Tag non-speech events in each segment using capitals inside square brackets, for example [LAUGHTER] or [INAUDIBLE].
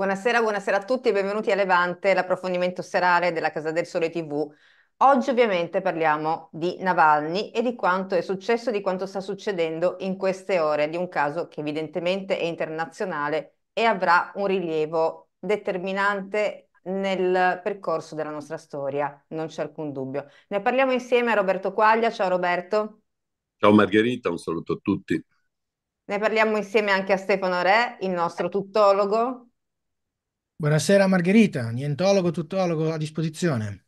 Buonasera, buonasera a tutti e benvenuti a Levante, l'approfondimento serale della Casa del Sole TV. Oggi ovviamente parliamo di Navalny e di quanto è successo, di quanto sta succedendo in queste ore, di un caso che evidentemente è internazionale e avrà un rilievo determinante nel percorso della nostra storia, non c'è alcun dubbio. Ne parliamo insieme a Roberto Quaglia. Ciao Roberto. Ciao Margherita, un saluto a tutti. Ne parliamo insieme anche a Stefano Re, il nostro tuttologo. Buonasera Margherita, nientologo, tutologo a disposizione.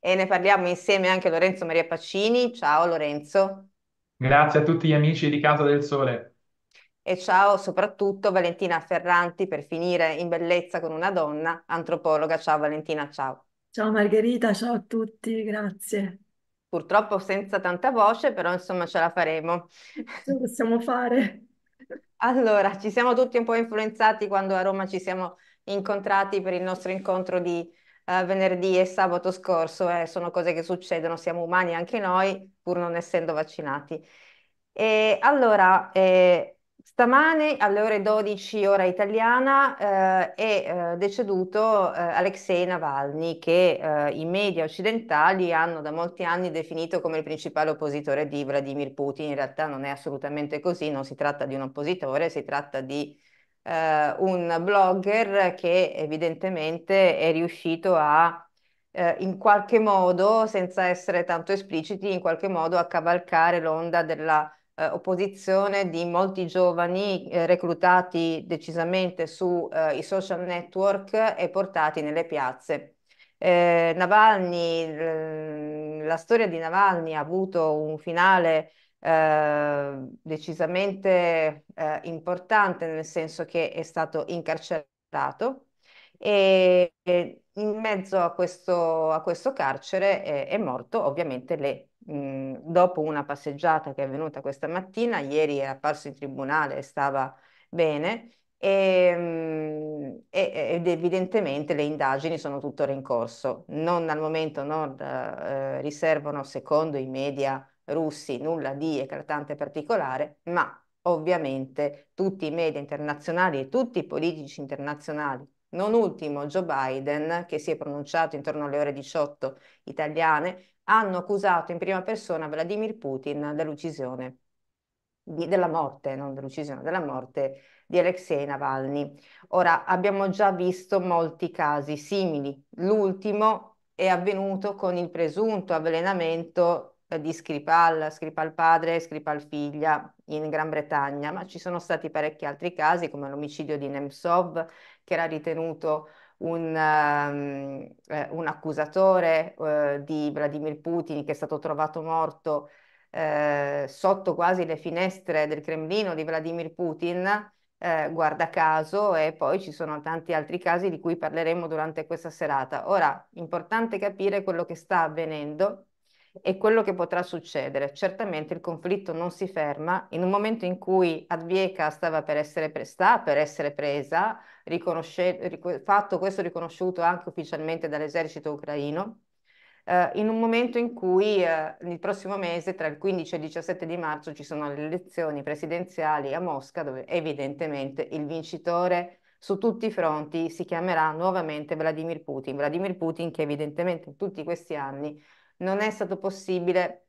E ne parliamo insieme anche a Lorenzo Maria Pacini. Ciao Lorenzo. Grazie a tutti gli amici di Casa del Sole. E ciao soprattutto Valentina Ferranti per finire in bellezza con una donna, antropologa. Ciao Valentina, ciao. Ciao Margherita, ciao a tutti, grazie. Purtroppo senza tanta voce, però insomma ce la faremo. Ce la possiamo fare. Allora, ci siamo tutti un po' influenzati quando a Roma ci siamo incontrati per il nostro incontro di uh, venerdì e sabato scorso, eh, sono cose che succedono, siamo umani anche noi, pur non essendo vaccinati. E allora, eh, stamane alle ore 12 ora italiana eh, è eh, deceduto eh, Alexei Navalny, che i media occidentali hanno da molti anni definito come il principale oppositore di Vladimir Putin. In realtà non è assolutamente così, non si tratta di un oppositore, si tratta di eh, un blogger che evidentemente è riuscito a, eh, in qualche modo, senza essere tanto espliciti, in qualche modo a cavalcare l'onda della eh, opposizione di molti giovani eh, reclutati decisamente sui eh, social network e portati nelle piazze. Navalny, la storia di Navalny ha avuto un finale eh, decisamente eh, importante nel senso che è stato incarcerato e, e in mezzo a questo, a questo carcere è, è morto ovviamente le mm, dopo una passeggiata che è avvenuta questa mattina, ieri è apparso in tribunale e stava bene, mm, e, ed evidentemente le indagini sono tuttora in corso. Non al momento non eh, eh riservano, secondo i media, russi, nulla di eclatante particolare, ma ovviamente tutti i media internazionali e tutti i politici internazionali, non ultimo Joe Biden, che si è pronunciato intorno alle ore 18 italiane, hanno accusato in prima persona Vladimir Putin dell'uccisione, della morte, non dell'uccisione, della morte di Alexei Navalny. Ora, abbiamo già visto molti casi simili. L'ultimo è avvenuto con il presunto avvelenamento di Skripal, Skripal padre, Skripal figlia in Gran Bretagna, ma ci sono stati parecchi altri casi come l'omicidio di Nemtsov che era ritenuto un, um, eh, un accusatore eh, di Vladimir Putin che è stato trovato morto eh, sotto quasi le finestre del Cremlino di Vladimir Putin, eh, guarda caso, e poi ci sono tanti altri casi di cui parleremo durante questa serata. Ora, importante capire quello che sta avvenendo e quello che potrà succedere. Certamente il conflitto non si ferma in un momento in cui Advieka stava per essere, pre- sta per essere presa, ric- fatto questo riconosciuto anche ufficialmente dall'esercito ucraino, eh, in un momento in cui eh, il prossimo mese, tra il 15 e il 17 di marzo, ci sono le elezioni presidenziali a Mosca, dove evidentemente il vincitore su tutti i fronti si chiamerà nuovamente Vladimir Putin. Vladimir Putin che evidentemente in tutti questi anni non è stato possibile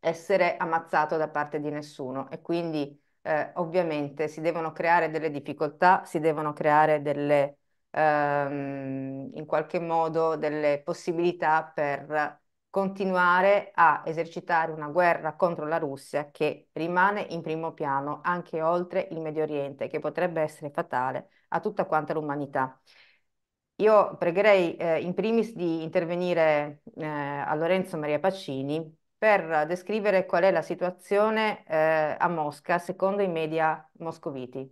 essere ammazzato da parte di nessuno e quindi eh, ovviamente si devono creare delle difficoltà, si devono creare delle, ehm, in qualche modo delle possibilità per continuare a esercitare una guerra contro la Russia che rimane in primo piano anche oltre il Medio Oriente, che potrebbe essere fatale a tutta quanta l'umanità. Io pregherei eh, in primis di intervenire eh, a Lorenzo Maria Pacini per descrivere qual è la situazione eh, a Mosca secondo i media moscoviti.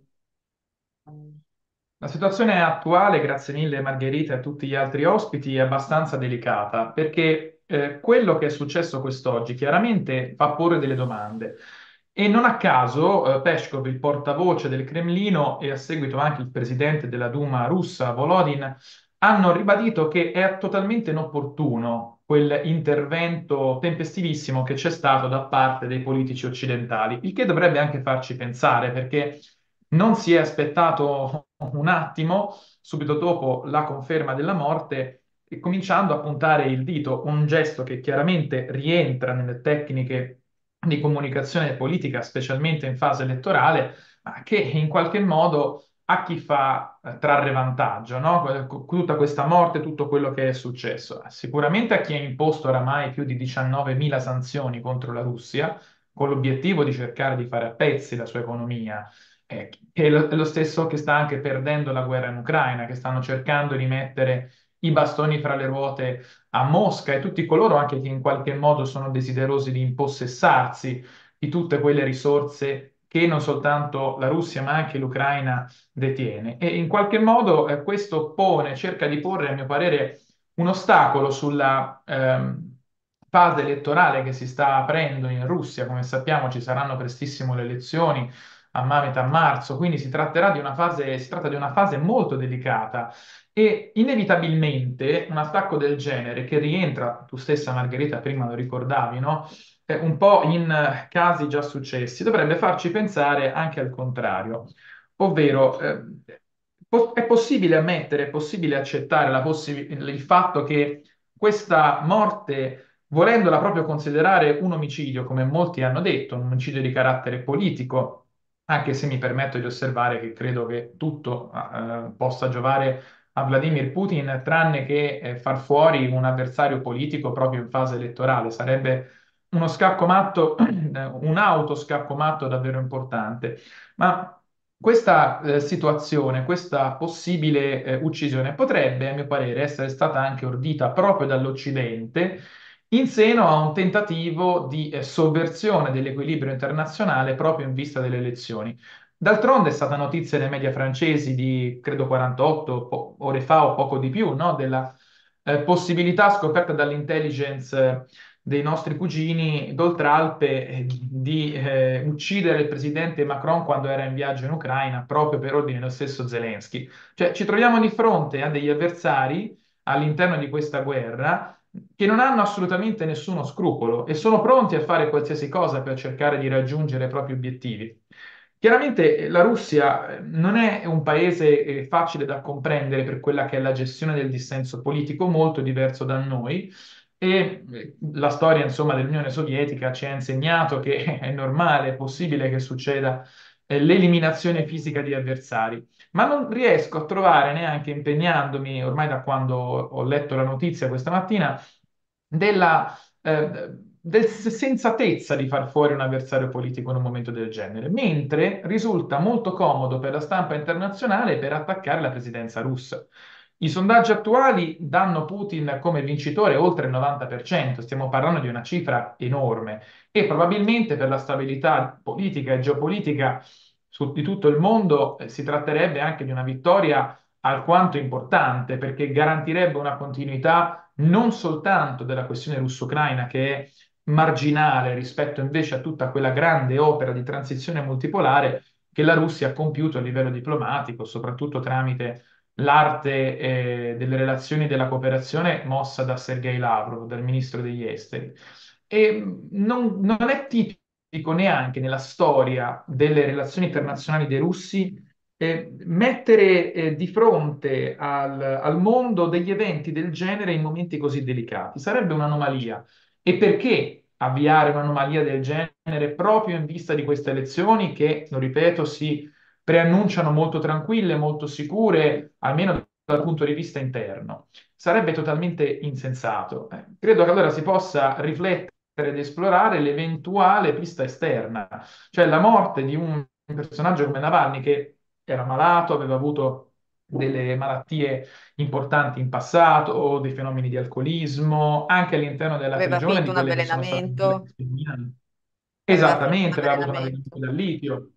La situazione attuale, grazie mille Margherita e a tutti gli altri ospiti, è abbastanza delicata perché eh, quello che è successo quest'oggi chiaramente fa porre delle domande. E non a caso eh, Peshkov, il portavoce del Cremlino e a seguito anche il presidente della Duma russa Volodin, hanno ribadito che è totalmente inopportuno quell'intervento tempestivissimo che c'è stato da parte dei politici occidentali, il che dovrebbe anche farci pensare perché non si è aspettato [LAUGHS] un attimo, subito dopo la conferma della morte, e cominciando a puntare il dito, un gesto che chiaramente rientra nelle tecniche di comunicazione politica, specialmente in fase elettorale, ma che in qualche modo a chi fa eh, trarre vantaggio, no? tutta questa morte, tutto quello che è successo. Sicuramente a chi ha imposto oramai più di 19.000 sanzioni contro la Russia, con l'obiettivo di cercare di fare a pezzi la sua economia, eh, è lo, è lo stesso che sta anche perdendo la guerra in Ucraina, che stanno cercando di mettere i bastoni fra le ruote a Mosca e tutti coloro anche che in qualche modo sono desiderosi di impossessarsi di tutte quelle risorse che non soltanto la Russia ma anche l'Ucraina detiene. E in qualche modo eh, questo pone, cerca di porre a mio parere un ostacolo sulla ehm, fase elettorale che si sta aprendo in Russia. Come sappiamo ci saranno prestissimo le elezioni a metà marzo, quindi si tratterà di una fase, si tratta di una fase molto delicata e inevitabilmente un attacco del genere che rientra, tu stessa Margherita prima lo ricordavi, no? Eh, un po' in casi già successi, dovrebbe farci pensare anche al contrario, ovvero eh, è possibile ammettere, è possibile accettare possi- il fatto che questa morte volendola proprio considerare un omicidio, come molti hanno detto, un omicidio di carattere politico, anche se mi permetto di osservare che credo che tutto eh, possa giovare a Vladimir Putin, tranne che eh, far fuori un avversario politico proprio in fase elettorale. Sarebbe uno scacco matto, [CLEARS THROAT] un autoscacco matto davvero importante. Ma questa eh, situazione, questa possibile eh, uccisione potrebbe, a mio parere, essere stata anche ordita proprio dall'Occidente in seno a un tentativo di eh, sovversione dell'equilibrio internazionale proprio in vista delle elezioni. D'altronde è stata notizia dai media francesi di, credo, 48 po- ore fa o poco di più, no? della eh, possibilità scoperta dall'intelligence eh, dei nostri cugini d'Oltralpe eh, di eh, uccidere il presidente Macron quando era in viaggio in Ucraina, proprio per ordine dello stesso Zelensky. Cioè ci troviamo di fronte a degli avversari all'interno di questa guerra che non hanno assolutamente nessuno scrupolo e sono pronti a fare qualsiasi cosa per cercare di raggiungere i propri obiettivi. Chiaramente eh, la Russia eh, non è un paese eh, facile da comprendere per quella che è la gestione del dissenso politico, molto diverso da noi. E la storia, insomma, dell'Unione Sovietica ci ha insegnato che [LAUGHS] è normale, è possibile che succeda l'eliminazione fisica di avversari ma non riesco a trovare neanche impegnandomi ormai da quando ho letto la notizia questa mattina della, eh, del sensatezza di far fuori un avversario politico in un momento del genere, mentre risulta molto comodo per la stampa internazionale per attaccare la presidenza russa. I sondaggi attuali danno Putin come vincitore oltre il 90%, stiamo parlando di una cifra enorme e probabilmente per la stabilità politica e geopolitica di tutto il mondo, eh, si tratterebbe anche di una vittoria alquanto importante perché garantirebbe una continuità non soltanto della questione russo-ucraina che è marginale rispetto invece a tutta quella grande opera di transizione multipolare che la Russia ha compiuto a livello diplomatico, soprattutto tramite l'arte eh, delle relazioni e della cooperazione mossa da Sergei Lavrov, dal ministro degli esteri. E mm, non, non è tipico rustico neanche nella storia delle relazioni internazionali dei russi eh, mettere eh, di fronte al, al, mondo degli eventi del genere in momenti così delicati. Sarebbe un'anomalia. E perché avviare un'anomalia del genere proprio in vista di queste elezioni che, lo ripeto, si preannunciano molto tranquille, molto sicure, almeno dal punto di vista interno? Sarebbe totalmente insensato. Eh, credo che allora si possa riflettere ed esplorare l'eventuale pista esterna, cioè la morte di un personaggio come Navalny che era malato, aveva avuto delle malattie importanti in passato, dei fenomeni di alcolismo, anche all'interno della aveva prigione di un avvelenamento. Esattamente, aveva avuto un avvelenamento dal litio.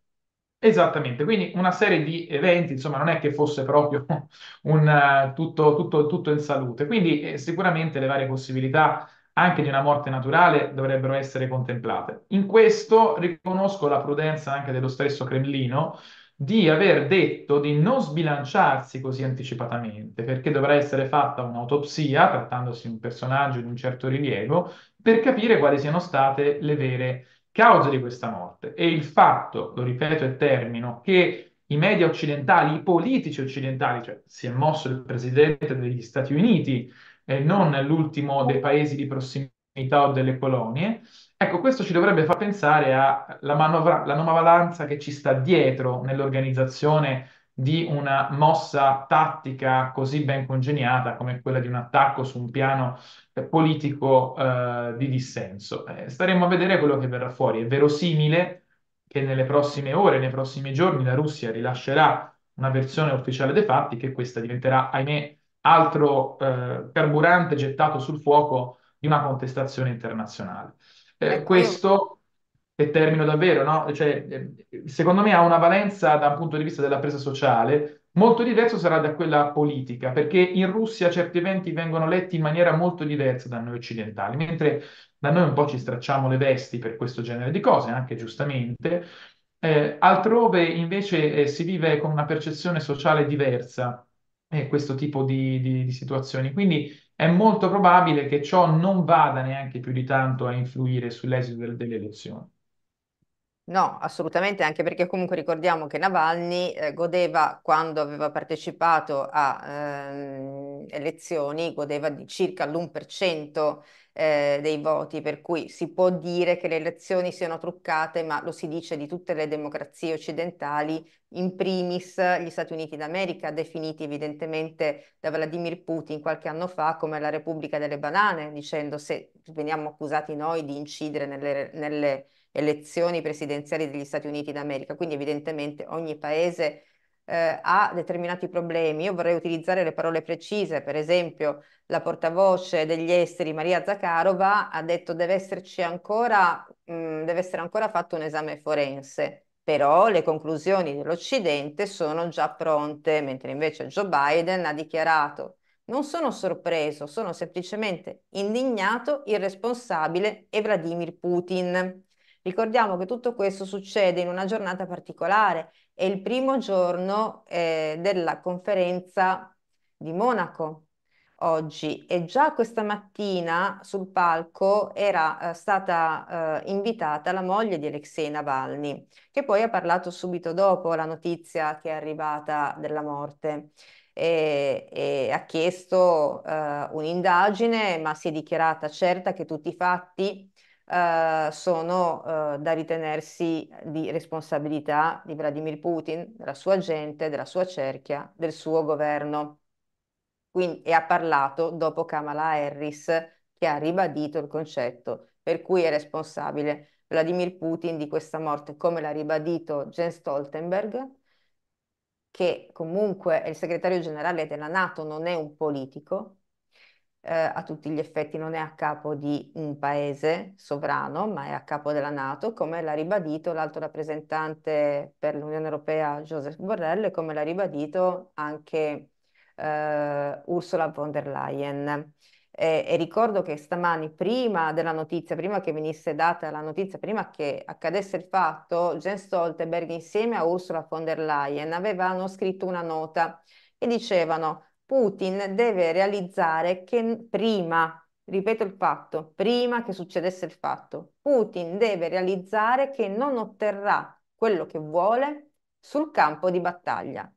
Esattamente, quindi una serie di eventi, insomma, non è che fosse proprio [LAUGHS] un, eh, tutto, tutto, tutto in salute. Quindi eh, sicuramente le varie possibilità anche di una morte naturale dovrebbero essere contemplate. In questo riconosco la prudenza anche dello stesso Cremlino di aver detto di non sbilanciarsi così anticipatamente, perché dovrà essere fatta un'autopsia, trattandosi di un personaggio di un certo rilievo, per capire quali siano state le vere cause di questa morte. E il fatto, lo ripeto e termino, che i media occidentali, i politici occidentali, cioè si è mosso il presidente degli Stati Uniti eh, non l'ultimo dei paesi di prossimità o delle colonie. Ecco, questo ci dovrebbe far pensare alla manovra- manovalanza che ci sta dietro nell'organizzazione di una mossa tattica così ben congegnata come quella di un attacco su un piano eh, politico eh, di dissenso. Eh, staremo a vedere quello che verrà fuori. È verosimile che nelle prossime ore, nei prossimi giorni, la Russia rilascerà una versione ufficiale dei fatti, che questa diventerà, ahimè, altro eh, carburante gettato sul fuoco di una contestazione internazionale. Eh, ecco, questo, e termino davvero, no? cioè, eh, secondo me ha una valenza da un punto di vista della presa sociale molto diverso sarà da quella politica, perché in Russia certi eventi vengono letti in maniera molto diversa da noi occidentali, mentre da noi un po' ci stracciamo le vesti per questo genere di cose, anche giustamente. Eh, altrove invece eh, si vive con una percezione sociale diversa eh, questo tipo di, di, di situazioni. Quindi è molto probabile che ciò non vada neanche più di tanto a influire sull'esito del, delle elezioni. No, assolutamente, anche perché comunque ricordiamo che Navalny eh, godeva, quando aveva partecipato a ehm, elezioni, godeva di circa l'1% eh, dei voti, per cui si può dire che le elezioni siano truccate, ma lo si dice di tutte le democrazie occidentali, in primis gli Stati Uniti d'America, definiti evidentemente da Vladimir Putin qualche anno fa come la Repubblica delle Banane, dicendo se veniamo accusati noi di incidere nelle... nelle elezioni presidenziali degli Stati Uniti d'America, quindi evidentemente ogni paese eh, ha determinati problemi. Io vorrei utilizzare le parole precise, per esempio la portavoce degli esteri Maria Zakharova ha detto deve esserci ancora, mh, deve essere ancora fatto un esame forense però le conclusioni dell'Occidente sono già pronte, mentre invece Joe Biden ha dichiarato non sono sorpreso, sono semplicemente indignato, irresponsabile e Vladimir Putin. Ricordiamo che tutto questo succede in una giornata particolare, è il primo giorno eh, della conferenza di Monaco oggi e già questa mattina sul palco era eh, stata eh, invitata la moglie di Alexei Navalny, che poi ha parlato subito dopo la notizia che è arrivata della morte. E, e ha chiesto eh, un'indagine, ma si è dichiarata certa che tutti i fatti eh, sono eh, da ritenersi eh, di responsabilità di Vladimir Putin, della sua gente, della sua cerchia, del suo governo. Quindi, e ha parlato dopo Kamala Harris che ha ribadito il concetto per cui è responsabile Vladimir Putin di questa morte, come l'ha ribadito Jens Stoltenberg, che comunque è il segretario generale della Nato, non è un politico, eh, a tutti gli effetti non è a capo di un paese sovrano, ma è a capo della Nato, come l'ha ribadito l'alto rappresentante per l'Unione Europea Joseph Borrell e come l'ha ribadito anche eh, Ursula von der Leyen. E, e, ricordo che stamani, prima della notizia, prima che venisse data la notizia, prima che accadesse il fatto, Jens Stoltenberg insieme a Ursula von der Leyen avevano scritto una nota e dicevano Putin deve realizzare che prima, ripeto il fatto, prima che succedesse il fatto, Putin deve realizzare che non otterrà quello che vuole sul campo di battaglia.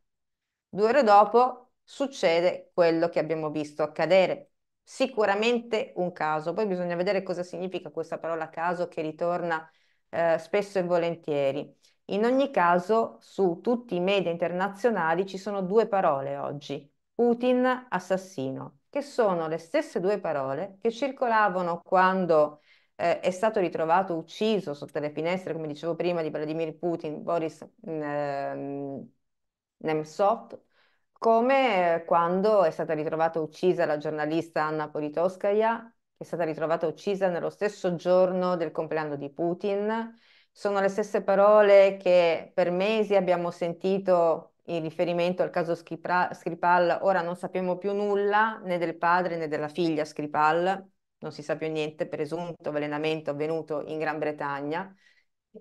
Due ore dopo succede quello che abbiamo visto accadere. Sicuramente un caso, poi bisogna vedere cosa significa questa parola caso che ritorna eh, spesso e volentieri. In ogni caso, su tutti i media internazionali ci sono due parole oggi, Putin assassino, che sono le stesse due parole che circolavano quando eh, è stato ritrovato ucciso sotto le finestre, come dicevo prima, di Vladimir Putin, Boris eh, Nemtsov, come eh, quando è stata ritrovata uccisa la giornalista Anna Politkovskaya, che è stata ritrovata uccisa nello stesso giorno del compleanno di Putin. Sono le stesse parole che per mesi abbiamo sentito in riferimento al caso Skripal, ora non sappiamo più nulla né del padre né della figlia Skripal, non si sa più niente, presunto avvelenamento avvenuto in Gran Bretagna.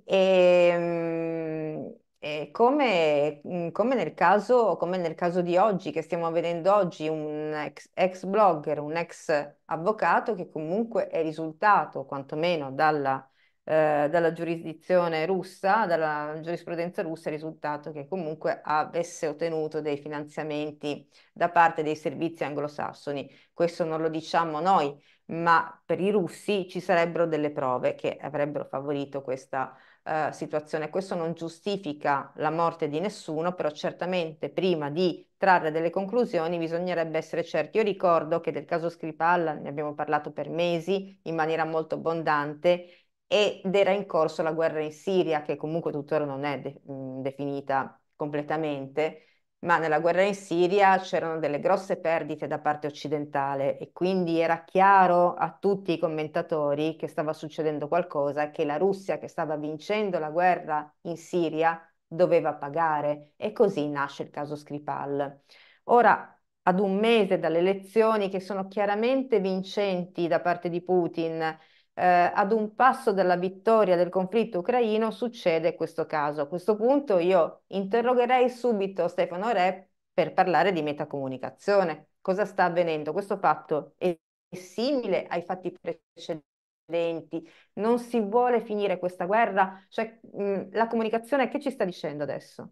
E, ehm, e come, come, nel caso, come, nel caso, di oggi, che stiamo vedendo oggi, un ex, ex blogger, un ex avvocato che comunque è risultato, quantomeno dalla eh, dalla giurisdizione russa, dalla giurisprudenza russa, è risultato che comunque avesse ottenuto dei finanziamenti da parte dei servizi anglosassoni. Questo non lo diciamo noi, ma per i russi ci sarebbero delle prove che avrebbero favorito questa eh, situazione. Questo non giustifica la morte di nessuno, però certamente prima di trarre delle conclusioni bisognerebbe essere certi. Io ricordo che del caso Skripal ne abbiamo parlato per mesi in maniera molto abbondante ed era in corso la guerra in Siria, che comunque tuttora non è de- definita completamente, ma nella guerra in Siria c'erano delle grosse perdite da parte occidentale e quindi era chiaro a tutti i commentatori che stava succedendo qualcosa e che la Russia che stava vincendo la guerra in Siria doveva pagare e così nasce il caso Skripal. Ora, ad un mese dalle elezioni che sono chiaramente vincenti da parte di Putin, eh, ad un passo dalla vittoria del conflitto ucraino succede questo caso. A questo punto io interrogherei subito Stefano Re per parlare di metacomunicazione. Cosa sta avvenendo? Questo fatto è simile ai fatti precedenti. Non si vuole finire questa guerra? Cioè, mh, mm, la comunicazione che ci sta dicendo adesso?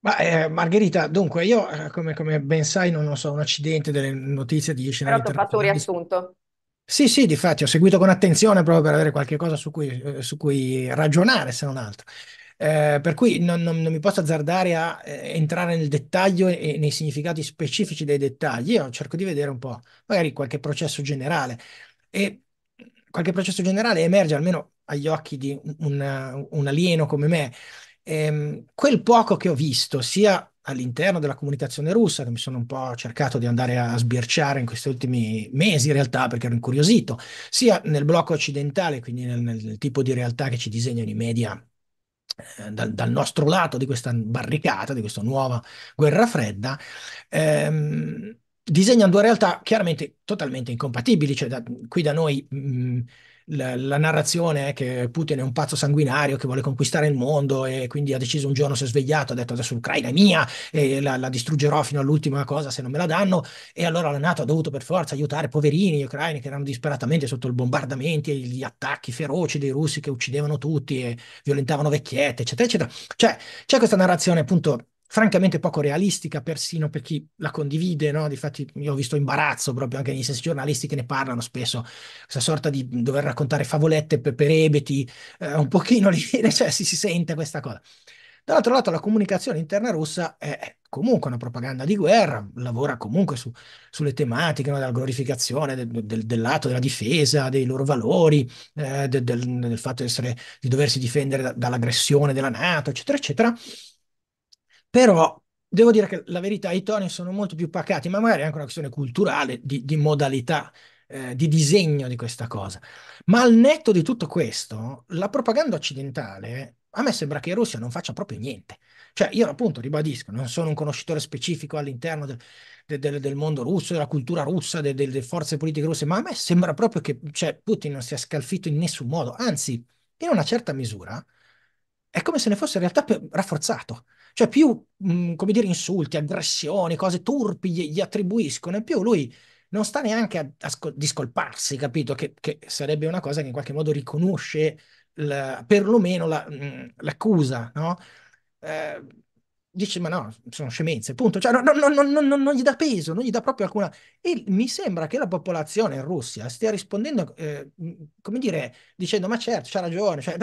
Ma, eh, Margherita, dunque, io eh, come, come ben sai non, ho so un accidente delle notizie di Scena Però ho fatto un riassunto. Sì, sì, difatti ho seguito con attenzione proprio per avere qualche cosa su cui, eh, su cui ragionare, se non altro. Eh, per cui non, non- non mi posso azzardare a eh, entrare nel dettaglio e, e nei significati specifici dei dettagli. Io cerco di vedere un po', magari qualche processo generale. E qualche processo generale emerge, almeno agli occhi di un, un- alieno come me. Ehm, quel poco che ho visto, sia all'interno della comunicazione russa, che mi sono un po' cercato di andare a sbirciare in questi ultimi mesi in realtà perché ero incuriosito, sia nel blocco occidentale, quindi nel, nel tipo di realtà che ci disegnano i media eh, dal, dal, nostro lato di questa barricata, di questa nuova guerra fredda, ehm, disegnano due realtà chiaramente totalmente incompatibili, cioè da, qui da noi... Mh, mm, la, la, narrazione è che Putin è un pazzo sanguinario che vuole conquistare il mondo e quindi ha deciso un giorno, si è svegliato, ha detto adesso l'Ucraina è mia e la, la distruggerò fino all'ultima cosa se non me la danno e allora la Nato ha dovuto per forza aiutare poverini gli ucraini che erano disperatamente sotto i bombardamenti e gli attacchi feroci dei russi che uccidevano tutti e violentavano vecchiette eccetera eccetera. Cioè c'è questa narrazione appunto francamente poco realistica persino per chi la condivide, no? Difatti io ho visto imbarazzo proprio anche negli stessi giornalisti che ne parlano spesso, questa sorta di dover raccontare favolette per, per ebeti, eh, un pochino lì, [LAUGHS] cioè si, si sente questa cosa. Dall'altro lato la comunicazione interna russa è comunque una propaganda di guerra, lavora comunque su, sulle tematiche no? della glorificazione del, del, del, lato della difesa, dei loro valori, eh, del, del, fatto di, essere, di doversi difendere da, dall'aggressione della Nato, eccetera, eccetera. Però devo dire che la verità, i toni sono molto più pacati, ma magari è anche una questione culturale di, di modalità. Eh, di disegno di questa cosa. Ma al netto di tutto questo, la propaganda occidentale a me sembra che in Russia non faccia proprio niente. Cioè, io appunto ribadisco, non sono un conoscitore specifico all'interno del, del, del mondo russo, della cultura russa, del, delle forze politiche russe, ma a me sembra proprio che cioè, Putin non sia scalfito in nessun modo, anzi, in una certa misura, è come se ne fosse in realtà rafforzato. Cioè più, mh, mm, come dire, insulti, aggressioni, cose turpi gli, gli attribuiscono, e più lui non sta neanche a, a discolparsi, capito? Che, che, sarebbe una cosa che in qualche modo riconosce la, perlomeno la, mm, l'accusa, no? Eh, dice ma no, sono scemenze, punto. Cioè, no, no, no, non gli dà peso, non gli dà proprio alcuna... E mi sembra che la popolazione in Russia stia rispondendo, eh, mm, come dire, dicendo ma certo, c'ha ragione, cioè,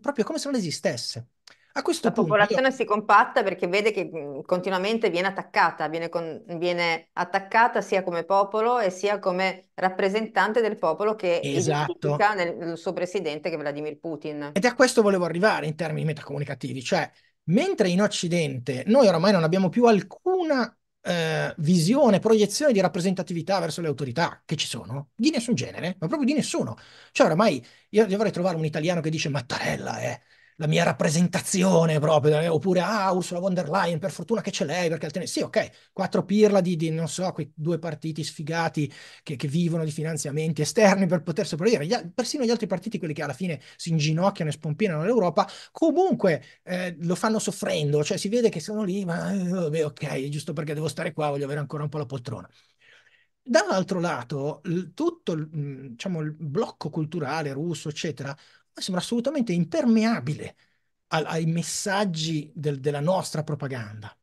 proprio come se non esistesse. A questo la popolazione io... si compatta perché vede che mm, continuamente viene attaccata, viene, con... viene, attaccata sia come popolo e sia come rappresentante del popolo che esatto. nel, nel suo presidente che è Vladimir Putin. Ed è a questo volevo arrivare in termini metacomunicativi, cioè mentre in Occidente noi ormai non abbiamo più alcuna eh, visione, proiezione di rappresentatività verso le autorità che ci sono, di nessun genere, ma proprio di nessuno. Cioè, oramai io dovrei trovare un italiano che dice Mattarella è eh, la mia rappresentazione proprio, eh? oppure ah, Ursula von der Leyen, per fortuna che c'è lei, perché altrimenti sì, ok, quattro pirla di, di, non so, quei due partiti sfigati che, che vivono di finanziamenti esterni per poter sopravvivere, gli, persino gli altri partiti, quelli che alla fine si inginocchiano e spompinano l'Europa, comunque eh, lo fanno soffrendo, cioè si vede che sono lì, ma eh, ok, giusto perché devo stare qua, voglio avere ancora un po' la poltrona. Dall'altro lato, tutto diciamo, il blocco culturale russo, eccetera, sembra assolutamente impermeabile al, ai messaggi del, della nostra propaganda.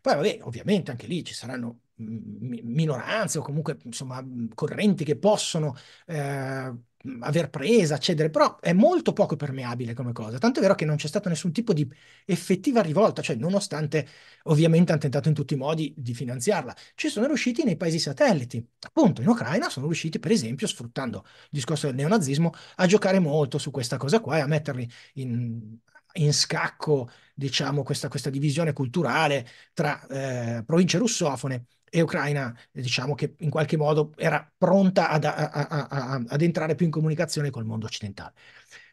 Poi, vabbè, ovviamente anche lì ci saranno mm, minoranze o comunque insomma correnti che possono eh, aver presa, accedere, però è molto poco permeabile come cosa, tanto è vero che non c'è stato nessun tipo di effettiva rivolta, cioè nonostante ovviamente hanno tentato in tutti i modi di finanziarla, ci sono riusciti nei paesi satelliti, appunto in Ucraina sono riusciti per esempio sfruttando il discorso del neonazismo a giocare molto su questa cosa qua e a metterli in, in scacco diciamo questa, questa divisione culturale tra eh, province russofone e Ucraina, diciamo che in qualche modo era pronta ad, a, a, a, ad entrare più in comunicazione col mondo occidentale.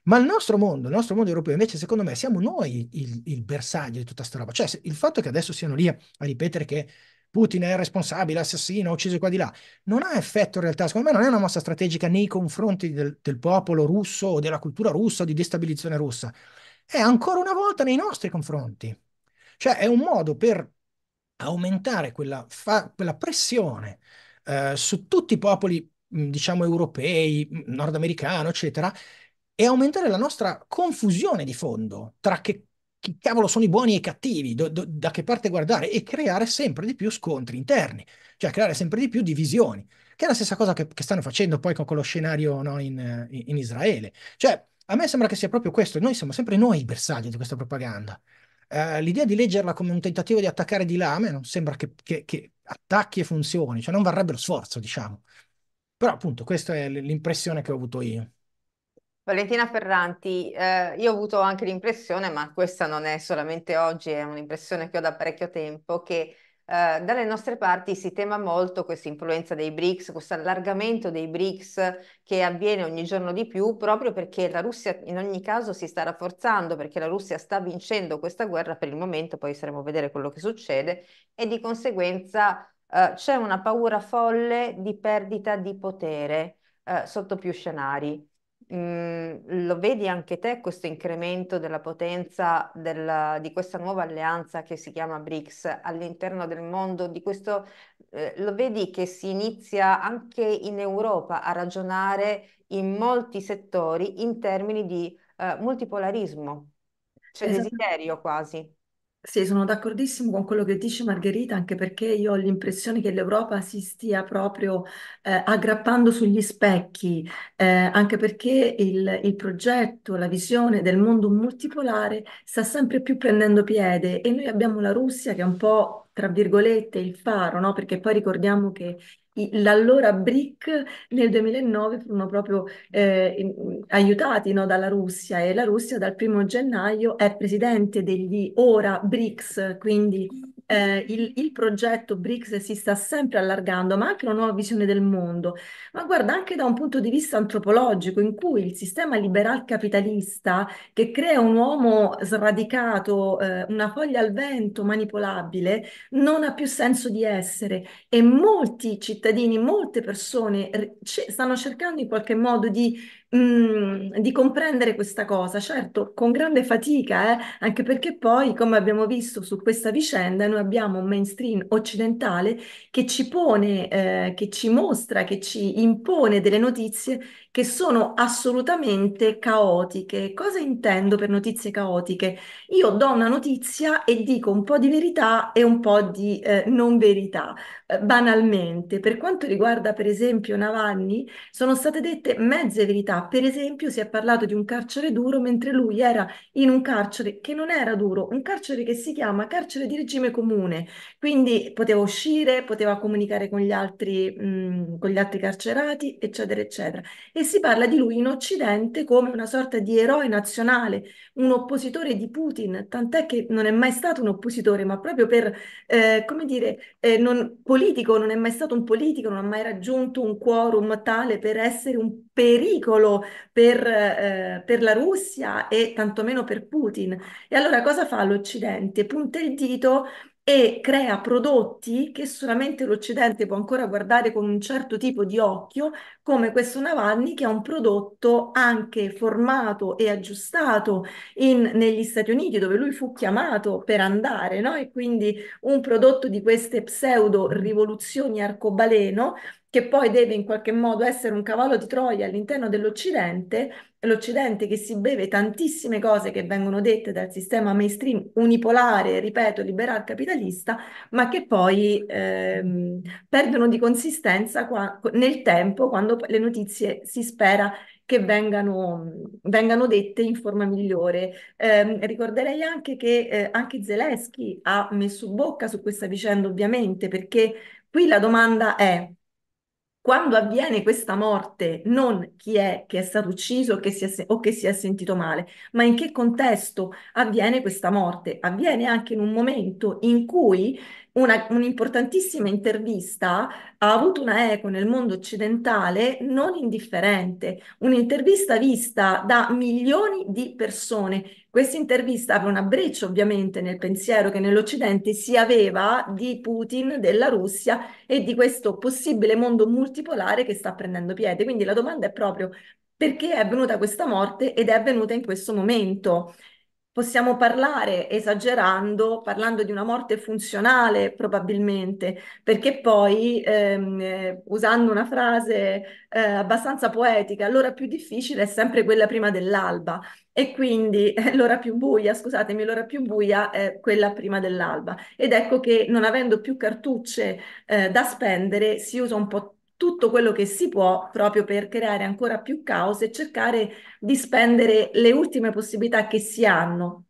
Ma il nostro mondo, il nostro mondo europeo, invece, secondo me, siamo noi il, il bersaglio di tutta questa roba. Cioè, il fatto che adesso siano lì a, ripetere che Putin è responsabile, assassino, ucciso qua di là, non ha effetto in realtà, secondo me non è una mossa strategica nei confronti del, del popolo russo o della cultura russa o di destabilizzazione russa, è ancora una volta nei nostri confronti. Cioè è un modo per aumentare quella, fa- quella pressione eh, su tutti i popoli, mm, diciamo, europei, mm, nordamericano, eccetera, e aumentare la nostra confusione di fondo tra che, che cavolo sono i buoni e i cattivi, do, do, da che parte guardare, e creare sempre di più scontri interni, cioè creare sempre di più divisioni, che è la stessa cosa che, che stanno facendo poi con, con lo scenario no, in, in, in Israele. Cioè, a me sembra che sia proprio questo, noi siamo sempre noi i bersagli di questa propaganda. Eh, l'idea di leggerla come un tentativo di attaccare di lame non sembra che, che, che attacchi e funzioni, cioè non varrebbe lo sforzo, diciamo. Però appunto questa è l'impressione che ho avuto io. Valentina Ferranti, eh, io ho avuto anche l'impressione, ma questa non è solamente oggi, è un'impressione che ho da parecchio tempo, che eh, dalle nostre parti si tema molto questa influenza dei BRICS, questo allargamento dei BRICS che avviene ogni giorno di più proprio perché la Russia in ogni caso si sta rafforzando, perché la Russia sta vincendo questa guerra per il momento, poi saremo a vedere quello che succede e di conseguenza eh, c'è una paura folle di perdita di potere eh, sotto più scenari. Mhmm, lo vedi anche te questo incremento della potenza del, di questa nuova alleanza che si chiama BRICS all'interno del mondo? Questo, eh, lo vedi che si inizia anche in Europa a ragionare in molti settori in termini di eh, multipolarismo? C'è esatto. desiderio quasi. Sì, sono d'accordissimo con quello che dice Margherita, anche perché io ho l'impressione che l'Europa si stia proprio eh, aggrappando sugli specchi, eh, anche perché il, il progetto, la visione del mondo multipolare sta sempre più prendendo piede e noi abbiamo la Russia che è un po' tra virgolette, il faro, no? Perché poi ricordiamo che l'allora BRIC nel 2009 furono proprio eh, aiutati no, dalla Russia e la Russia dal primo gennaio è presidente degli ora BRICS, quindi eh, il, il, progetto BRICS si sta sempre allargando, ma anche una nuova visione del mondo, ma guarda anche da un punto di vista antropologico, in cui il sistema liberal capitalista che crea un uomo sradicato, eh, una foglia al vento manipolabile, non ha più senso di essere e molti cittadini, molte persone stanno cercando in qualche modo di Mhmm, di comprendere questa cosa, certo con grande fatica, eh, anche perché poi, come abbiamo visto su questa vicenda, noi abbiamo un mainstream occidentale che ci pone, eh, che ci mostra, che ci impone delle notizie che sono assolutamente caotiche. Cosa intendo per notizie caotiche? Io do una notizia e dico un po' di verità e un po' di eh, non verità. Eh, banalmente, per quanto riguarda per esempio Navalny, sono state dette mezze verità. Per esempio, si è parlato di un carcere duro mentre lui era in un carcere che non era duro, un carcere che si chiama carcere di regime comune. Quindi poteva uscire, poteva comunicare con gli altri, mh, mm, con gli altri carcerati, eccetera, eccetera. E e si parla di lui in Occidente come una sorta di eroe nazionale, un oppositore di Putin, tant'è che non è mai stato un oppositore, ma proprio per, eh, come dire, eh, non, politico, non è mai stato un politico, non ha mai raggiunto un quorum tale per essere un pericolo per, eh, per la Russia e tantomeno per Putin. E allora cosa fa l'Occidente? Punta il dito e crea prodotti che solamente l'Occidente può ancora guardare con un certo tipo di occhio, come questo Navalny che è un prodotto anche formato e aggiustato in, negli Stati Uniti dove lui fu chiamato per andare, no? e quindi un prodotto di queste pseudo rivoluzioni arcobaleno che poi deve in qualche modo essere un cavallo di Troia all'interno dell'Occidente, l'Occidente che si beve tantissime cose che vengono dette dal sistema mainstream unipolare, ripeto, liberal capitalista, ma che poi ehm, perdono di consistenza qua, nel tempo quando le notizie si spera che vengano, vengano dette in forma migliore. Eh, ricorderei anche che eh, anche Zelensky ha messo bocca su questa vicenda, ovviamente, perché qui la domanda è quando avviene questa morte, non chi è che è stato ucciso che è, o che si è sentito male, ma in che contesto avviene questa morte. Avviene anche in un momento in cui una, un'importantissima intervista ha avuto una eco nel mondo occidentale non indifferente, un'intervista vista da milioni di persone. Questa intervista aveva una breccia ovviamente nel pensiero che nell'Occidente si aveva di Putin, della Russia e di questo possibile mondo multipolare che sta prendendo piede. Quindi la domanda è proprio perché è avvenuta questa morte ed è avvenuta in questo momento possiamo parlare esagerando, parlando di una morte funzionale probabilmente, perché poi ehm, eh, usando una frase eh, abbastanza poetica, l'ora più difficile è sempre quella prima dell'alba e quindi eh, l'ora più buia, scusatemi, l'ora più buia è quella prima dell'alba. Ed ecco che non avendo più cartucce eh, da spendere si usa un po' tutto quello che si può proprio per creare ancora più caos e cercare di spendere le ultime possibilità che si hanno.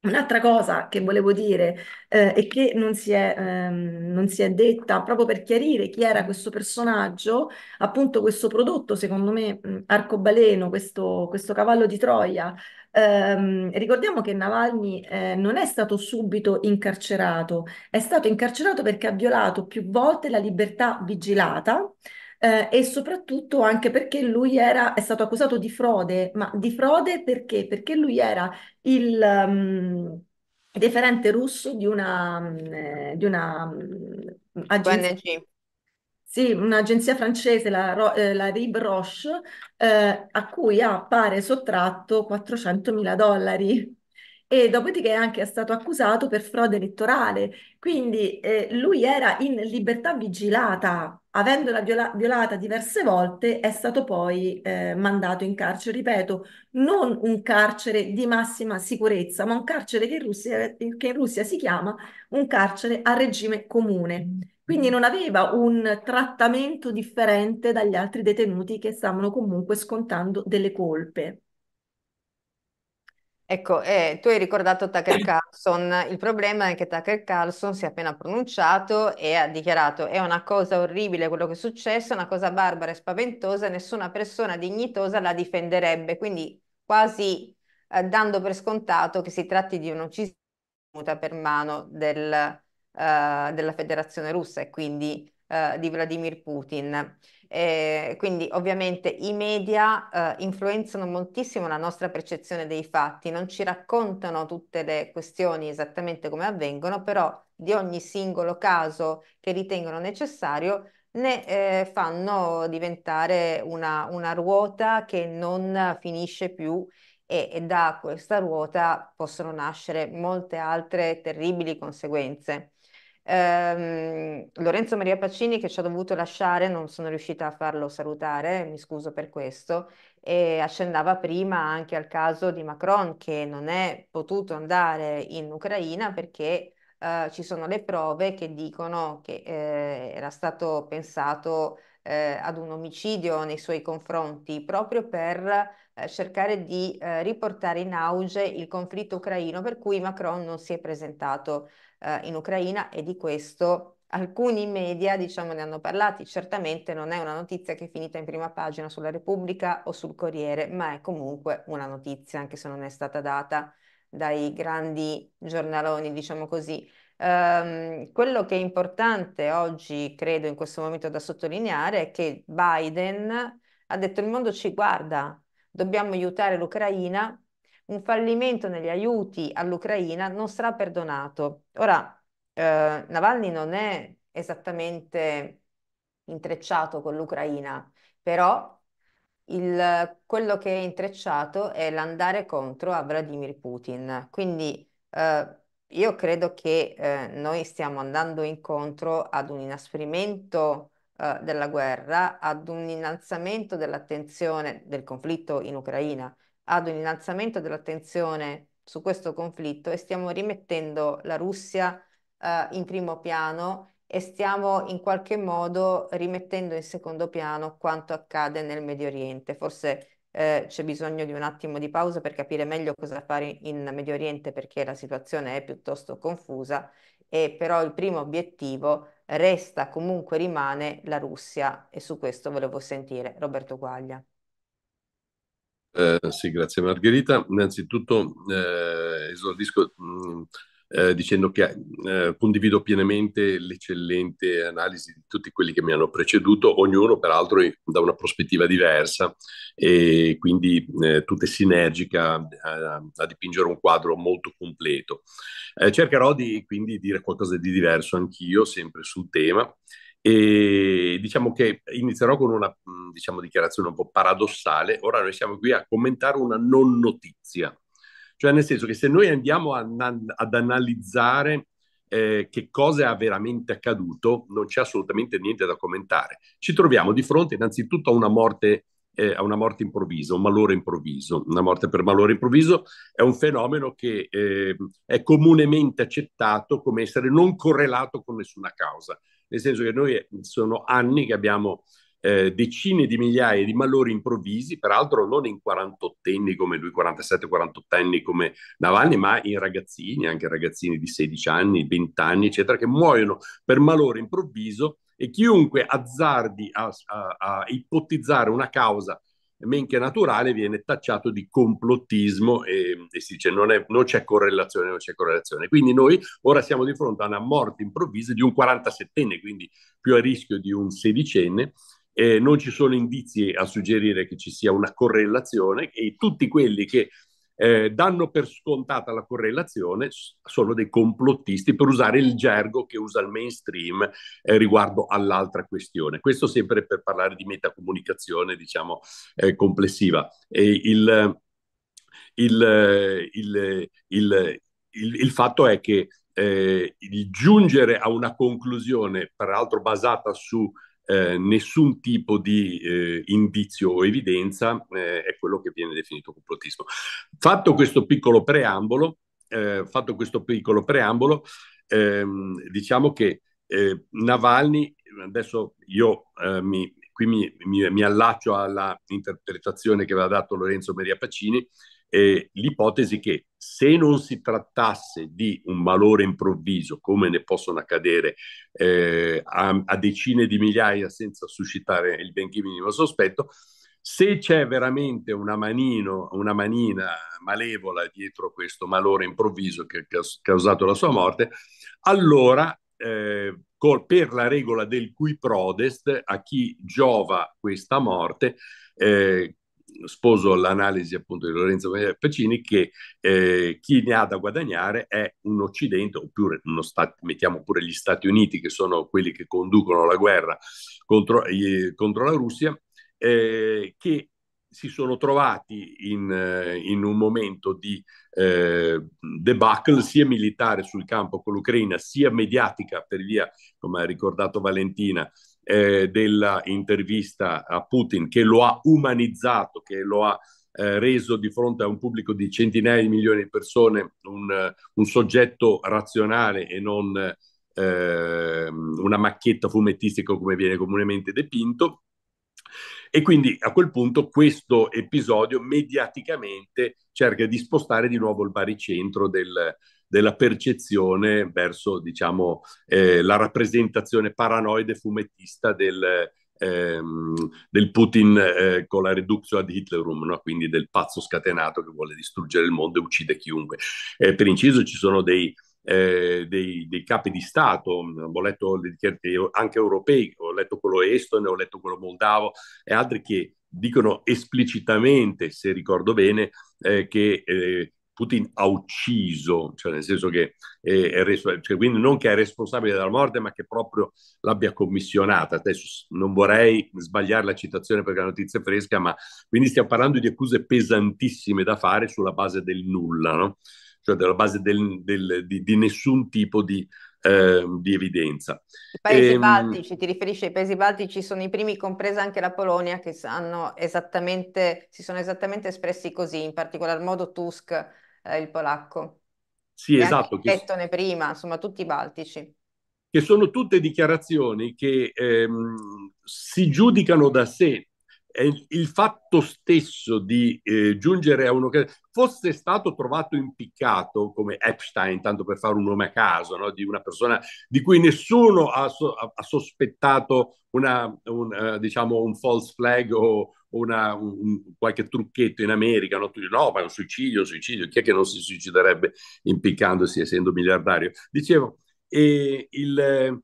Un'altra cosa che volevo dire eh, e che non si, è, ehm, non si è detta proprio per chiarire chi era questo personaggio, appunto questo prodotto, secondo me, arcobaleno, questo, questo cavallo di Troia Ehm, ricordiamo che Navalny eh, non è stato subito incarcerato, è stato incarcerato perché ha violato più volte la libertà vigilata. Eh, e soprattutto anche perché lui era, è stato accusato di frode, ma di frode perché? Perché lui era il um, ehm, referente russo di una, um, di una um, mm, ONG. Sì, un'agenzia francese, la, Ro- eh, la Rib Roche, eh, a cui ha pare sottratto 400 mila dollari e dopodiché anche è stato accusato per frode elettorale. Quindi eh, lui era in libertà vigilata, avendola viola- violata diverse volte, è stato poi eh, mandato in carcere. Ripeto, non un carcere di massima sicurezza, ma un carcere che in Russia, che in Russia si chiama un carcere a regime comune. Quindi mm. non aveva un trattamento differente dagli altri detenuti che stavano comunque scontando delle colpe. Ecco, eh, tu hai ricordato Tucker Carlson, il problema è che Tucker Carlson si è appena pronunciato e ha dichiarato è una cosa orribile quello che è successo, una cosa barbara e spaventosa, nessuna persona dignitosa la difenderebbe, quindi quasi eh, dando per scontato che si tratti di un'uccisione per mano del, eh, della Federazione Russa e quindi eh, di Vladimir Putin. Eh, quindi ovviamente i media eh, influenzano moltissimo la nostra percezione dei fatti, non ci raccontano tutte le questioni esattamente come avvengono, però di ogni singolo caso che ritengono necessario ne eh, fanno diventare una, una, ruota che non finisce più e, e, da questa ruota possono nascere molte altre terribili conseguenze. Ehm, Lorenzo Maria Pacini che ci ha dovuto lasciare, non sono riuscita a farlo salutare, mi scuso per questo, e accennava prima anche al caso di Macron che non è potuto andare in Ucraina perché eh, ci sono le prove che dicono che eh, era stato pensato eh, ad un omicidio nei suoi confronti proprio per eh, cercare di eh, riportare in auge il conflitto ucraino per cui Macron non si è presentato eh, in Ucraina e di questo alcuni media diciamo, ne hanno parlato. Certamente non è una notizia che è finita in prima pagina sulla Repubblica o sul Corriere, ma è comunque una notizia, anche se non è stata data dai grandi giornaloni, diciamo così. Um, quello che è importante oggi, credo in questo momento da sottolineare, è che Biden ha detto il mondo ci guarda, dobbiamo aiutare l'Ucraina un fallimento negli aiuti all'Ucraina non sarà perdonato. Ora, eh, Navalny non è esattamente intrecciato con l'Ucraina, però il, quello che è intrecciato è l'andare contro a Vladimir Putin. Quindi eh, io credo che eh, noi stiamo andando incontro ad un inasprimento eh, della guerra, ad un innalzamento dell'attenzione del conflitto in Ucraina, ad un innalzamento dell'attenzione su questo conflitto e stiamo rimettendo la Russia eh, in primo piano e stiamo in qualche modo rimettendo in secondo piano quanto accade nel Medio Oriente. Forse eh, c'è bisogno di un attimo di pausa per capire meglio cosa fare in Medio Oriente perché la situazione è piuttosto confusa e però il primo obiettivo resta comunque rimane la Russia e su questo volevo sentire Roberto Guaglia. Eh, sì, grazie Margherita. Innanzitutto eh, esordisco mm, eh, dicendo che eh, condivido pienamente l'eccellente analisi di tutti quelli che mi hanno preceduto, ognuno peraltro da una prospettiva diversa e quindi eh, tutta sinergica a, a, dipingere un quadro molto completo. Eh, cercherò di quindi dire qualcosa di diverso anch'io, sempre sul tema. E diciamo che inizierò con una diciamo, dichiarazione un po' paradossale. Ora noi siamo qui a commentare una non notizia, cioè nel senso che se noi andiamo an- ad analizzare eh, che cosa è veramente accaduto, non c'è assolutamente niente da commentare. Ci troviamo di fronte innanzitutto a una morte eh, a una morte improvvisa, un malore improvviso. Una morte per malore improvviso è un fenomeno che eh, è comunemente accettato come essere non correlato con nessuna causa nel senso che noi eh, sono anni che abbiamo eh, decine di migliaia di malori improvvisi, peraltro non in 48enni come lui, 47-48enni come Navalny, ma in ragazzini, anche ragazzini di 16 anni, 20 anni, eccetera, che muoiono per malore improvviso e chiunque azzardi a, a, a ipotizzare una causa menche naturale viene tacciato di complottismo e, e si dice non, è, non, c'è correlazione, non c'è correlazione. Quindi noi ora siamo di fronte a una morte improvvisa di un 47enne, quindi più a rischio di un sedicenne, eh, non ci sono indizi a suggerire che ci sia una correlazione e tutti quelli che eh, danno per scontata la correlazione, sono dei complottisti per usare il gergo che usa il mainstream eh, riguardo all'altra questione. Questo sempre per parlare di metacomunicazione, diciamo, eh, complessiva. Il, il, il, il, fatto è che eh, giungere a una conclusione, peraltro basata su eh, nessun tipo di eh, indizio o evidenza eh, è quello che viene definito complottismo. Fatto questo piccolo preambolo, eh, fatto questo piccolo preambolo ehm, diciamo che eh, Navalny, adesso io mi, qui mi, mi, mi, allaccio alla interpretazione che aveva dato Lorenzo Maria Pacini, eh, l'ipotesi che se non si trattasse di un malore improvviso, come ne possono accadere eh, a, a, decine di migliaia senza suscitare il benché minimo sospetto, se c'è veramente una, manino, una manina malevola dietro questo malore improvviso che, che ha causato la sua morte, allora eh, col, per la regola del cui prodest a chi giova questa morte eh, sposo l'analisi appunto di Lorenzo Pacini che eh, chi ne ha da guadagnare è un Occidente, oppure uno stat- mettiamo pure gli Stati Uniti che sono quelli che conducono la guerra contro, eh, contro la Russia, eh, che si sono trovati in, eh, in un momento di eh, debacle sia militare sul campo con l'Ucraina, sia mediatica per via, come ha ricordato Valentina, eh, della intervista a Putin che lo ha umanizzato, che lo ha eh, reso di fronte a un pubblico di centinaia di milioni di persone un, un soggetto razionale e non eh, una macchietta fumettistica come viene comunemente depinto. E quindi a quel punto questo episodio mediaticamente cerca di spostare di nuovo il baricentro del, della percezione verso, diciamo, eh, la rappresentazione paranoide fumettista del, ehm, del Putin eh, con la reduzione ad Hitlerum, no? quindi del pazzo scatenato che vuole distruggere il mondo e uccide chiunque. Eh, per inciso ci sono dei, eh, dei, dei, capi di Stato, ho letto le dichiarazioni anche europei, ho letto quello estone, ho letto quello moldavo e altri che dicono esplicitamente, se ricordo bene, eh, che eh, Putin ha ucciso, cioè nel senso che è, è reso, cioè quindi non che è responsabile della morte, ma che proprio l'abbia commissionata. Adesso non vorrei sbagliare la citazione perché la notizia è fresca, ma quindi stiamo parlando di accuse pesantissime da fare sulla base del nulla, no? cioè della base del, del, di, di, nessun tipo di, eh, di evidenza. I paesi ehm... baltici, ti riferisci ai paesi baltici, sono i primi, compresa anche la Polonia, che si sono esattamente espressi così, in particolar modo Tusk eh, il polacco. Sì, e esatto. Che... Lettone prima, insomma, tutti i baltici. Che sono tutte dichiarazioni che ehm, si giudicano da sé. È il fatto stesso di eh, giungere a uno che fosse stato trovato impiccato come Epstein, tanto per fare un nome a caso, no? di una persona di cui nessuno ha, so, ha sospettato una, un, eh, diciamo un false flag o, una, un, qualche trucchetto in America, no? Tu no, ma è un suicidio, suicidio, chi è che non si suiciderebbe impiccandosi essendo miliardario? Dicevo, e il, eh,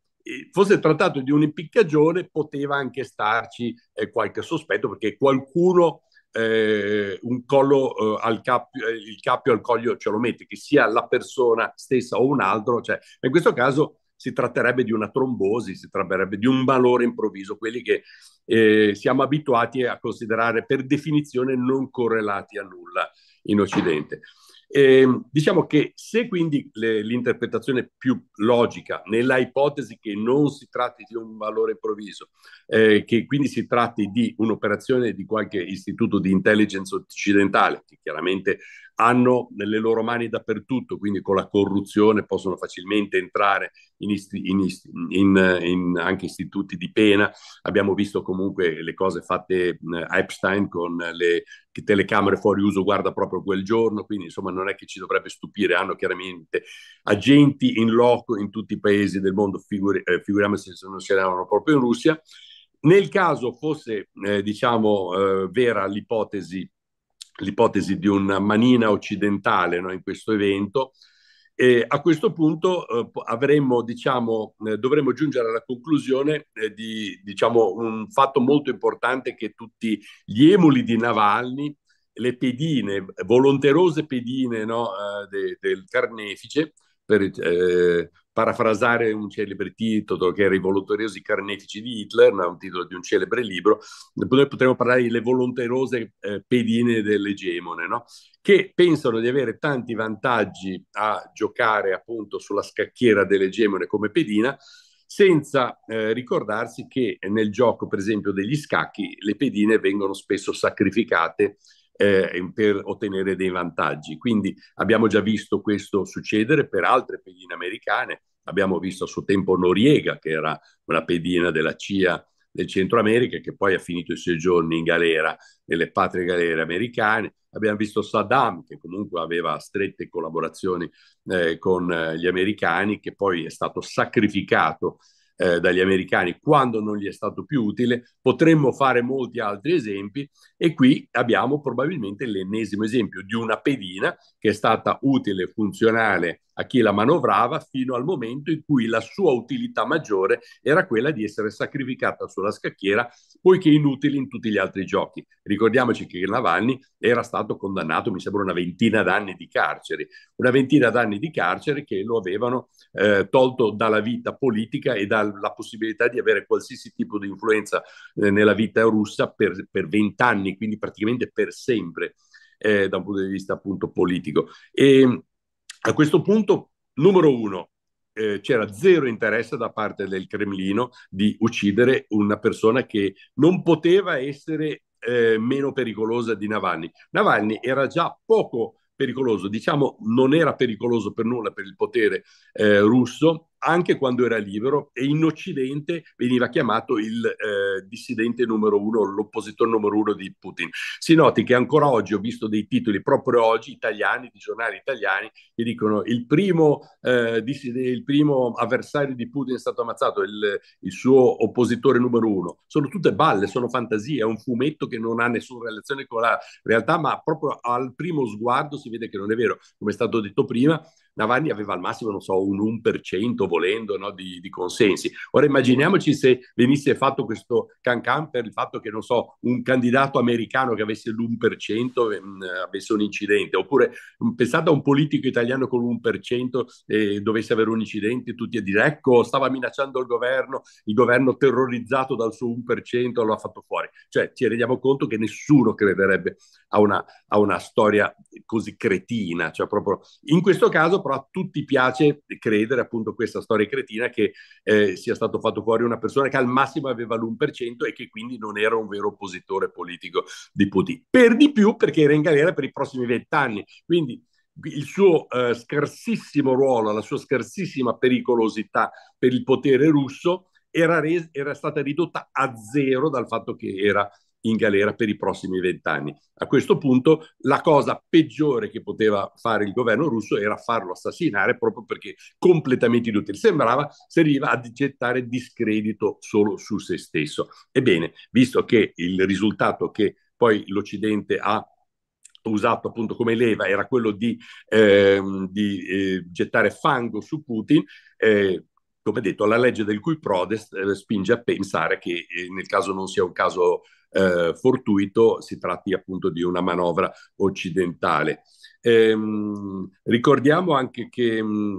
fosse trattato di un'impiccagione, poteva anche starci eh, qualche sospetto, perché qualcuno eh, un collo eh, al cappio, eh, il cappio al collo ce lo mette, che sia la persona stessa o un altro, cioè, in questo caso si tratterebbe di una trombosi, si tratterebbe di un malore improvviso, quelli che eh, siamo abituati a considerare per definizione non correlati a nulla in Occidente. Eh, diciamo che se quindi le, l'interpretazione più logica, nella ipotesi che non si tratti di un valore improvviso, eh, che quindi si tratti di un'operazione di qualche istituto di intelligence occidentale, che chiaramente hanno nelle loro mani dappertutto, quindi con la corruzione possono facilmente entrare in isti- in isti- in, anche istituti di pena. Abbiamo visto comunque le cose fatte a eh, Epstein con le telecamere fuori uso guarda proprio quel giorno, quindi insomma non è che ci dovrebbe stupire, hanno chiaramente agenti in loco in tutti i paesi del mondo, Figuri- eh, figuriamoci se non si c'erano proprio in Russia. Nel caso fosse, eh, diciamo, eh, vera l'ipotesi l'ipotesi di una manina occidentale no, in questo evento. E a questo punto eh, avremmo, diciamo, eh, dovremmo giungere alla conclusione eh, di diciamo, un fatto molto importante che tutti gli emuli di Navalny, le pedine, volonterose pedine no, eh, de, del carnefice, per, eh, parafrasare un celebre titolo che era I volontariosi carnefici di Hitler, un titolo di un celebre libro, noi potremmo parlare delle volontarose eh, pedine dell'egemone, no? che pensano di avere tanti vantaggi a giocare appunto sulla scacchiera dell'egemone come pedina, senza eh, ricordarsi che nel gioco, per esempio, degli scacchi, le pedine vengono spesso sacrificate eh, per ottenere dei vantaggi. Quindi abbiamo già visto questo succedere per altre pedine americane, abbiamo visto a suo tempo Noriega, che era una pedina della CIA del Centro America, che poi ha finito i suoi giorni in galera, nelle patrie galere americane. Abbiamo visto Saddam, che comunque aveva strette collaborazioni eh, con eh, gli americani, che poi è stato sacrificato eh, dagli americani quando non gli è stato più utile, potremmo fare molti altri esempi e qui abbiamo probabilmente l'ennesimo esempio di una pedina che è stata utile, funzionale a chi la manovrava fino al momento in cui la sua utilità maggiore era quella di essere sacrificata sulla scacchiera, poiché inutile in tutti gli altri giochi. Ricordiamoci che Navalny era stato condannato, mi sembra, una ventina d'anni di carcere, una ventina d'anni di carcere che lo avevano eh, tolto dalla vita politica e dalla possibilità di avere qualsiasi tipo di influenza eh, nella vita russa per vent'anni, quindi praticamente per sempre. Eh, da un punto di vista appunto politico. E, a questo punto, numero uno, eh, c'era zero interesse da parte del Cremlino di uccidere una persona che non poteva essere eh, meno pericolosa di Navalny. Navalny era già poco pericoloso, diciamo non era pericoloso per nulla per il potere eh, russo anche quando era libero e in Occidente veniva chiamato il eh, dissidente numero uno, l'oppositore numero uno di Putin. Si noti che ancora oggi ho visto dei titoli, proprio oggi, italiani, di giornali italiani, che dicono il primo, eh, il primo avversario di Putin è stato ammazzato, il, il, suo oppositore numero uno. Sono tutte balle, sono fantasie, è un fumetto che non ha nessuna relazione con la realtà, ma proprio al primo sguardo si vede che non è vero. Come è stato detto prima, Navalny aveva al massimo, non so, un 1% volendo no, di, di, consensi. Ora immaginiamoci se venisse fatto questo can-can per il fatto che, non so, un candidato americano che avesse l'1% eh, avesse un incidente, oppure pensate a un politico italiano con l'1% e dovesse avere un incidente, tutti a dire ecco, stava minacciando il governo, il governo terrorizzato dal suo 1% lo ha fatto fuori. Cioè ci rendiamo conto che nessuno crederebbe a una, a una storia così cretina, cioè proprio in questo caso però a tutti piace credere appunto questa storia cretina che eh, sia stato fatto fuori una persona che al massimo aveva l'1% e che quindi non era un vero oppositore politico di Putin. Per di più perché era in galera per i prossimi vent'anni, quindi il suo eh, scarsissimo ruolo, la sua scarsissima pericolosità per il potere russo era, res- era stata ridotta a zero dal fatto che era in galera per i prossimi vent'anni. A questo punto la cosa peggiore che poteva fare il governo russo era farlo assassinare proprio perché completamente inutile. Sembrava serviva a gettare discredito solo su se stesso. Ebbene, visto che il risultato che poi l'Occidente ha usato appunto come leva era quello di, ehm, di eh, gettare fango su Putin, eh, come detto, la legge del cui prode eh, spinge a pensare che eh, nel caso non sia un caso eh, fortuito, si tratti appunto di una manovra occidentale. Ehm, ricordiamo anche che mh, mm,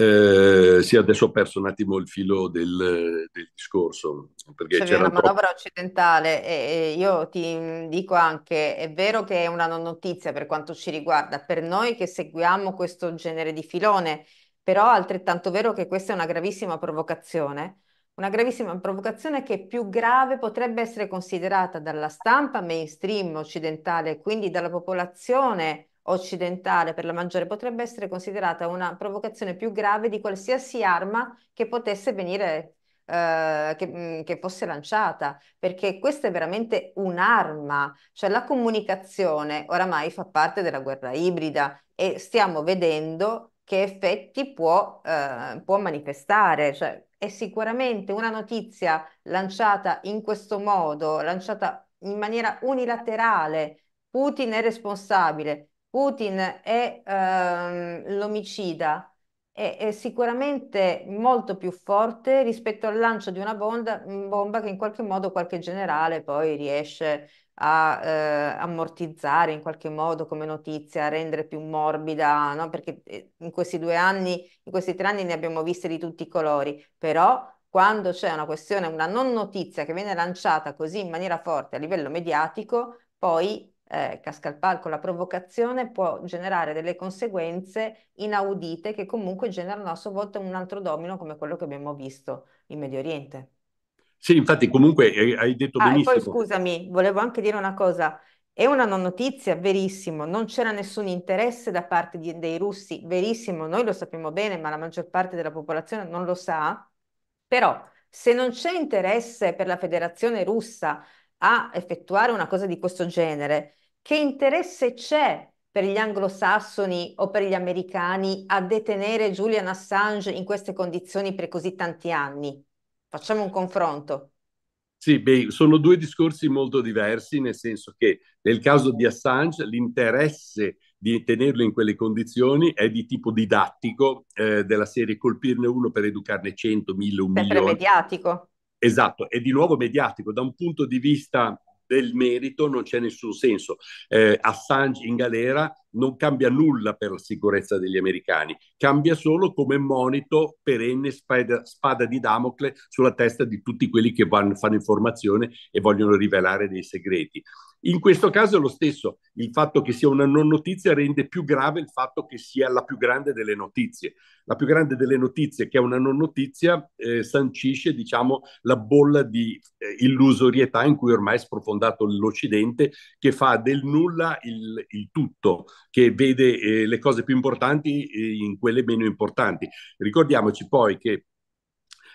eh, sì, adesso ho perso un attimo il filo del, del discorso. Perché cioè, c'era una troppo... manovra occidentale e, e, io ti dico anche, è vero che è una non notizia per quanto ci riguarda, per noi che seguiamo questo genere di filone, però è altrettanto vero che questa è una gravissima provocazione, una gravissima provocazione che più grave potrebbe essere considerata dalla stampa mainstream occidentale, quindi dalla popolazione occidentale per la maggiore, potrebbe essere considerata una provocazione più grave di qualsiasi arma che potesse venire, eh, che, mm, che fosse lanciata, perché questa è veramente un'arma, cioè la comunicazione oramai fa parte della guerra ibrida e stiamo vedendo che effetti può, eh, può manifestare. Cioè, è sicuramente una notizia lanciata in questo modo, lanciata in maniera unilaterale. Putin è responsabile, Putin è ehm, l'omicida, è, è, sicuramente molto più forte rispetto al lancio di una bomba, bomba che in qualche modo qualche generale poi riesce a eh, ammortizzare in qualche modo come notizia, a rendere più morbida, no? perché eh, in questi due anni, in questi tre anni ne abbiamo viste di tutti i colori, però quando c'è una questione, una non notizia che viene lanciata così in maniera forte a livello mediatico, poi eh, casca al palco la provocazione può generare delle conseguenze inaudite che comunque generano a sua volta un altro domino come quello che abbiamo visto in Medio Oriente. Sì, infatti comunque eh, hai detto Ah, e poi scusami, volevo anche dire una cosa. È una non notizia, verissimo, non c'era nessun interesse da parte di- dei russi, verissimo, noi lo sappiamo bene, ma la maggior parte della popolazione non lo sa. Però se non c'è interesse per la Federazione russa a effettuare una cosa di questo genere, che interesse c'è per gli anglosassoni o per gli americani a detenere Julian Assange in queste condizioni per così tanti anni? Facciamo un confronto. Sì, beh, sono due discorsi molto diversi, nel senso che nel caso di Assange l'interesse di tenerlo in quelle condizioni è di tipo didattico, eh, della serie colpirne uno per educarne 100, 1000, un Sempre mediatico. Esatto, è di nuovo mediatico. Da un punto di vista del merito non c'è nessun senso. Eh, Assange in galera non cambia nulla per la sicurezza degli americani, cambia solo come monito perenne spada, spada di Damocle sulla testa di tutti quelli che vanno, fanno informazione e vogliono rivelare dei segreti. In questo caso è lo stesso, il fatto che sia una non notizia rende più grave il fatto che sia la più grande delle notizie. La più grande delle notizie, che è una non notizia, eh, sancisce diciamo, la bolla di eh, illusorietà in cui ormai è sprofondato l'Occidente, che fa del nulla il, il tutto che vede eh, le cose più importanti eh, in quelle meno importanti. Ricordiamoci poi che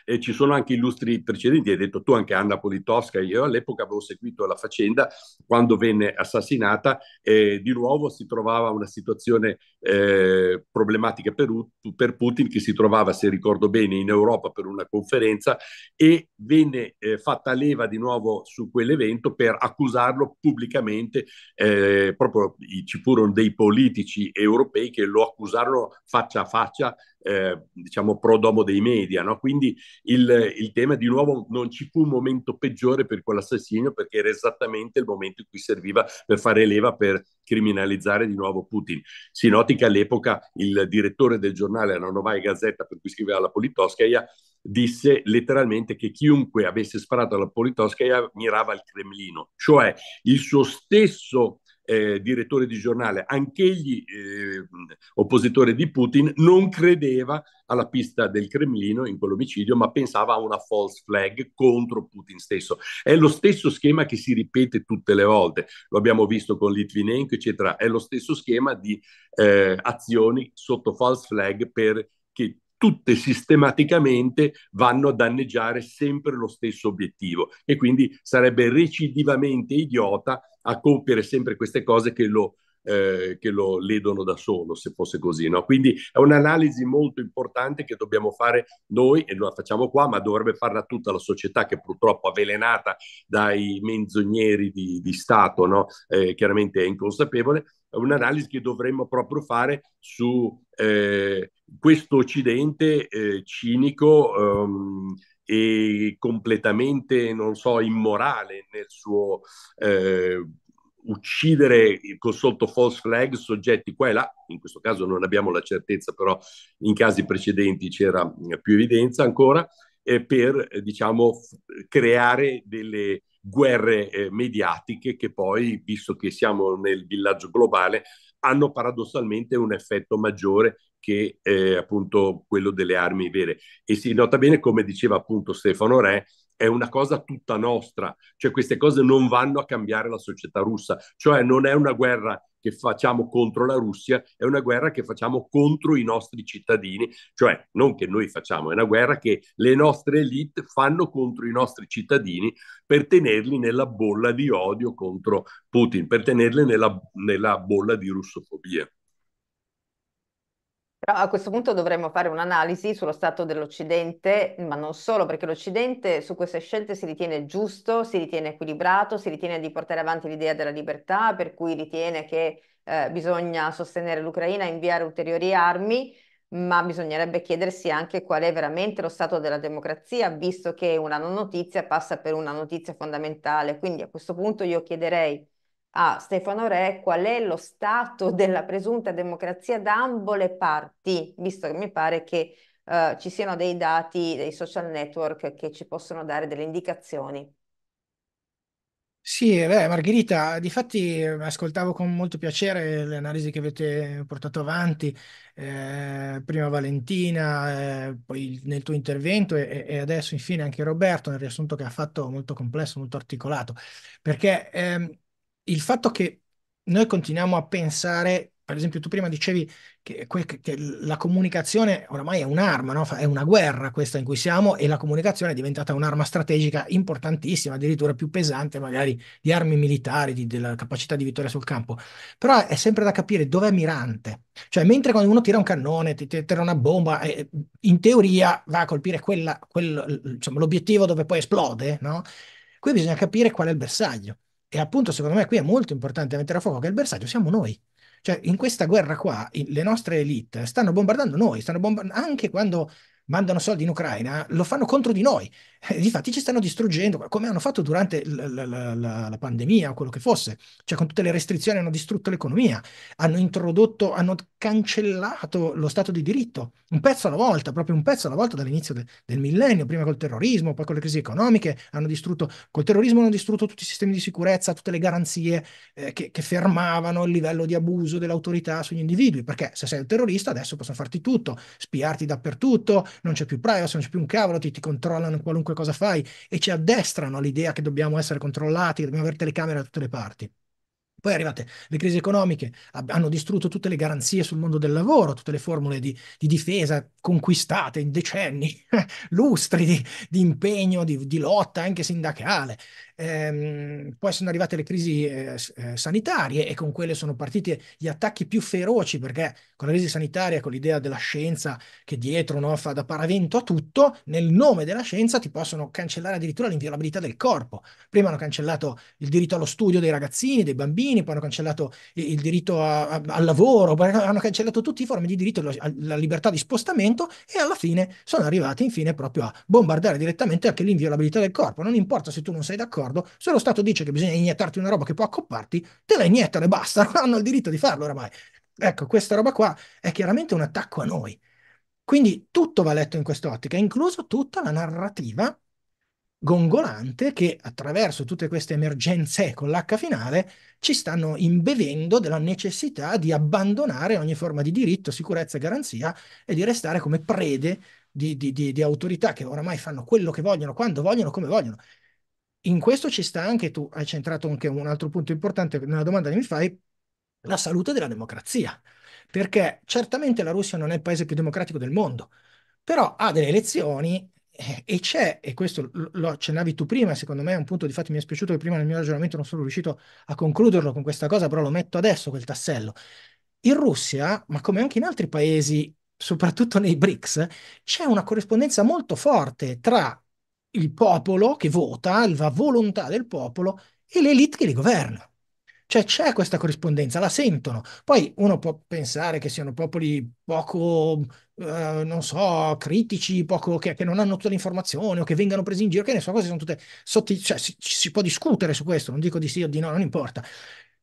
eh, ci sono anche illustri precedenti, hai detto tu anche Anna Politowska, io all'epoca avevo seguito la faccenda quando venne assassinata e di nuovo si trovava una situazione eh, problematica per, per, Putin che si trovava, se ricordo bene, in Europa per una conferenza e venne eh, fatta leva di nuovo su quell'evento per accusarlo pubblicamente, eh, proprio ci furono dei politici europei che lo accusarono faccia a faccia eh, diciamo, prodomo dei media. No? Quindi il, il, tema di nuovo non ci fu un momento peggiore per quell'assassinio perché era esattamente il momento in cui serviva per fare leva per criminalizzare di nuovo Putin. Si noti che all'epoca il direttore del giornale, la Novaya Gazzetta, per cui scriveva la Politkovskaya, disse letteralmente che chiunque avesse sparato alla Politkovskaya mirava il Cremlino, cioè il suo stesso eh, direttore di giornale, anch'egli eh, oppositore di Putin, non credeva alla pista del Cremlino in quell'omicidio, ma pensava a una false flag contro Putin stesso. È lo stesso schema che si ripete tutte le volte, lo abbiamo visto con Litvinenko, eccetera, è lo stesso schema di eh, azioni sotto false flag per che tutte sistematicamente vanno a danneggiare sempre lo stesso obiettivo e quindi sarebbe recidivamente idiota a compiere sempre queste cose che lo, eh, che lo ledono da solo, se fosse così. No? Quindi è un'analisi molto importante che dobbiamo fare noi e non la facciamo qua, ma dovrebbe farla tutta la società che purtroppo avvelenata dai menzogneri di, di Stato, no? eh, chiaramente è inconsapevole, è un'analisi che dovremmo proprio fare su eh, questo Occidente eh, cinico. Ehm, e completamente, non so, immorale nel suo eh, uccidere con sotto false flag soggetti qua e là, in questo caso non abbiamo la certezza, però in casi precedenti c'era eh, più evidenza ancora, eh, per eh, diciamo, f- creare delle guerre eh, mediatiche che poi, visto che siamo nel villaggio globale, hanno paradossalmente un effetto maggiore che eh, appunto quello delle armi vere. E si nota bene, come diceva appunto Stefano Re, è una cosa tutta nostra, cioè queste cose non vanno a cambiare la società russa, cioè non è una guerra che facciamo contro la Russia, è una guerra che facciamo contro i nostri cittadini, cioè non che noi facciamo, è una guerra che le nostre elite fanno contro i nostri cittadini per tenerli nella bolla di odio contro Putin, per tenerli nella, nella bolla di russofobia. Però a questo punto dovremmo fare un'analisi sullo stato dell'Occidente, ma non solo, perché l'Occidente su queste scelte si ritiene giusto, si ritiene equilibrato, si ritiene di portare avanti l'idea della libertà, per cui ritiene che eh, bisogna sostenere l'Ucraina e inviare ulteriori armi, ma bisognerebbe chiedersi anche qual è veramente lo stato della democrazia, visto che una non notizia passa per una notizia fondamentale. Quindi a questo punto io chiederei a ah, Stefano Re qual è lo stato della presunta democrazia da ambo le parti, visto che mi pare che eh, ci siano dei dati dei social network che ci possono dare delle indicazioni. Sì, eh, beh, Margherita, difatti eh, ascoltavo con molto piacere le analisi che avete portato avanti, eh, prima Valentina, eh, poi nel tuo intervento e, e, adesso infine anche Roberto nel riassunto che ha fatto molto complesso, molto articolato, perché eh, il fatto che noi continuiamo a pensare, per esempio tu prima dicevi che, che, che la comunicazione oramai è un'arma, no? è una guerra questa in cui siamo e la comunicazione è diventata un'arma strategica importantissima, addirittura più pesante magari di armi militari, di, della capacità di vittoria sul campo. Però è sempre da capire dove è mirante. Cioè mentre quando uno tira un cannone, ti, tira una bomba, eh, in teoria va a colpire quella, quel, diciamo, l'obiettivo dove poi esplode, no? Qui bisogna capire qual è il bersaglio. E appunto, secondo me, qui è molto importante mettere a fuoco che il bersaglio siamo noi. Cioè, in questa guerra qua, le nostre elite stanno bombardando noi, stanno bombardando anche quando mandano soldi in Ucraina, lo fanno contro di noi. Eh, difatti ci stanno distruggendo, come hanno fatto durante la, la, la, la, pandemia o quello che fosse. Cioè con tutte le restrizioni hanno distrutto l'economia, hanno introdotto, hanno cancellato lo Stato di diritto, un pezzo alla volta, proprio un pezzo alla volta dall'inizio de, del millennio, prima col terrorismo, poi con le crisi economiche, hanno distrutto, col terrorismo hanno distrutto tutti i sistemi di sicurezza, tutte le garanzie eh, che, che fermavano il livello di abuso dell'autorità sugli individui, perché se sei un terrorista adesso possono farti tutto, spiarti dappertutto, non c'è più privacy, non c'è più un cavolo, ti, ti controllano qualunque cosa fai e ci addestrano all'idea che dobbiamo essere controllati, che dobbiamo avere telecamere da tutte le parti. Poi arrivate le crisi economiche, hanno distrutto tutte le garanzie sul mondo del lavoro, tutte le formule di, di difesa conquistate in decenni, [LAUGHS] lustri di, di impegno, di, di, lotta anche sindacale ehm, poi sono arrivate le crisi eh, eh, sanitarie e con quelle sono partiti gli attacchi più feroci perché con la crisi sanitaria, con l'idea della scienza che dietro no, fa da paravento a tutto, nel nome della scienza ti possono cancellare addirittura l'inviolabilità del corpo. Prima hanno cancellato il diritto allo studio dei ragazzini, dei bambini, poi hanno cancellato il diritto a, a, al lavoro, hanno cancellato tutti i forme di diritto alla libertà di spostamento e alla fine sono arrivati infine proprio a bombardare direttamente anche l'inviolabilità del corpo. Non importa se tu non sei d'accordo d'accordo. Se lo Stato dice che bisogna iniettarti una roba che può accopparti, te la iniettano e basta, non [LAUGHS] hanno il diritto di farlo oramai. Ecco, questa roba qua è chiaramente un attacco a noi. Quindi tutto va letto in quest'ottica, incluso tutta la narrativa gongolante che attraverso tutte queste emergenze con l'H finale ci stanno imbevendo della necessità di abbandonare ogni forma di diritto, sicurezza e garanzia e di restare come prede di, di, di, di autorità che oramai fanno quello che vogliono, quando vogliono, come vogliono in questo ci sta anche tu, hai centrato anche un altro punto importante nella domanda che mi fai, la salute della democrazia, perché certamente la Russia non è il paese più democratico del mondo, però ha delle elezioni eh, e c'è, e questo lo accennavi tu prima, secondo me è un punto di fatto mi è spiaciuto che prima nel mio ragionamento non sono riuscito a concluderlo con questa cosa, però lo metto adesso quel tassello. In Russia, ma come anche in altri paesi, soprattutto nei BRICS, c'è una corrispondenza molto forte tra il popolo che vota, la volontà del popolo e l'elite che li governa. Cioè c'è questa corrispondenza, la sentono. Poi uno può pensare che siano popoli poco, eh, non so, critici, poco, che, che, non hanno tutte le informazioni o che vengano presi in giro, che ne so, queste sono tutte sotti, cioè si, si, può discutere su questo, non dico di sì o di no, non importa.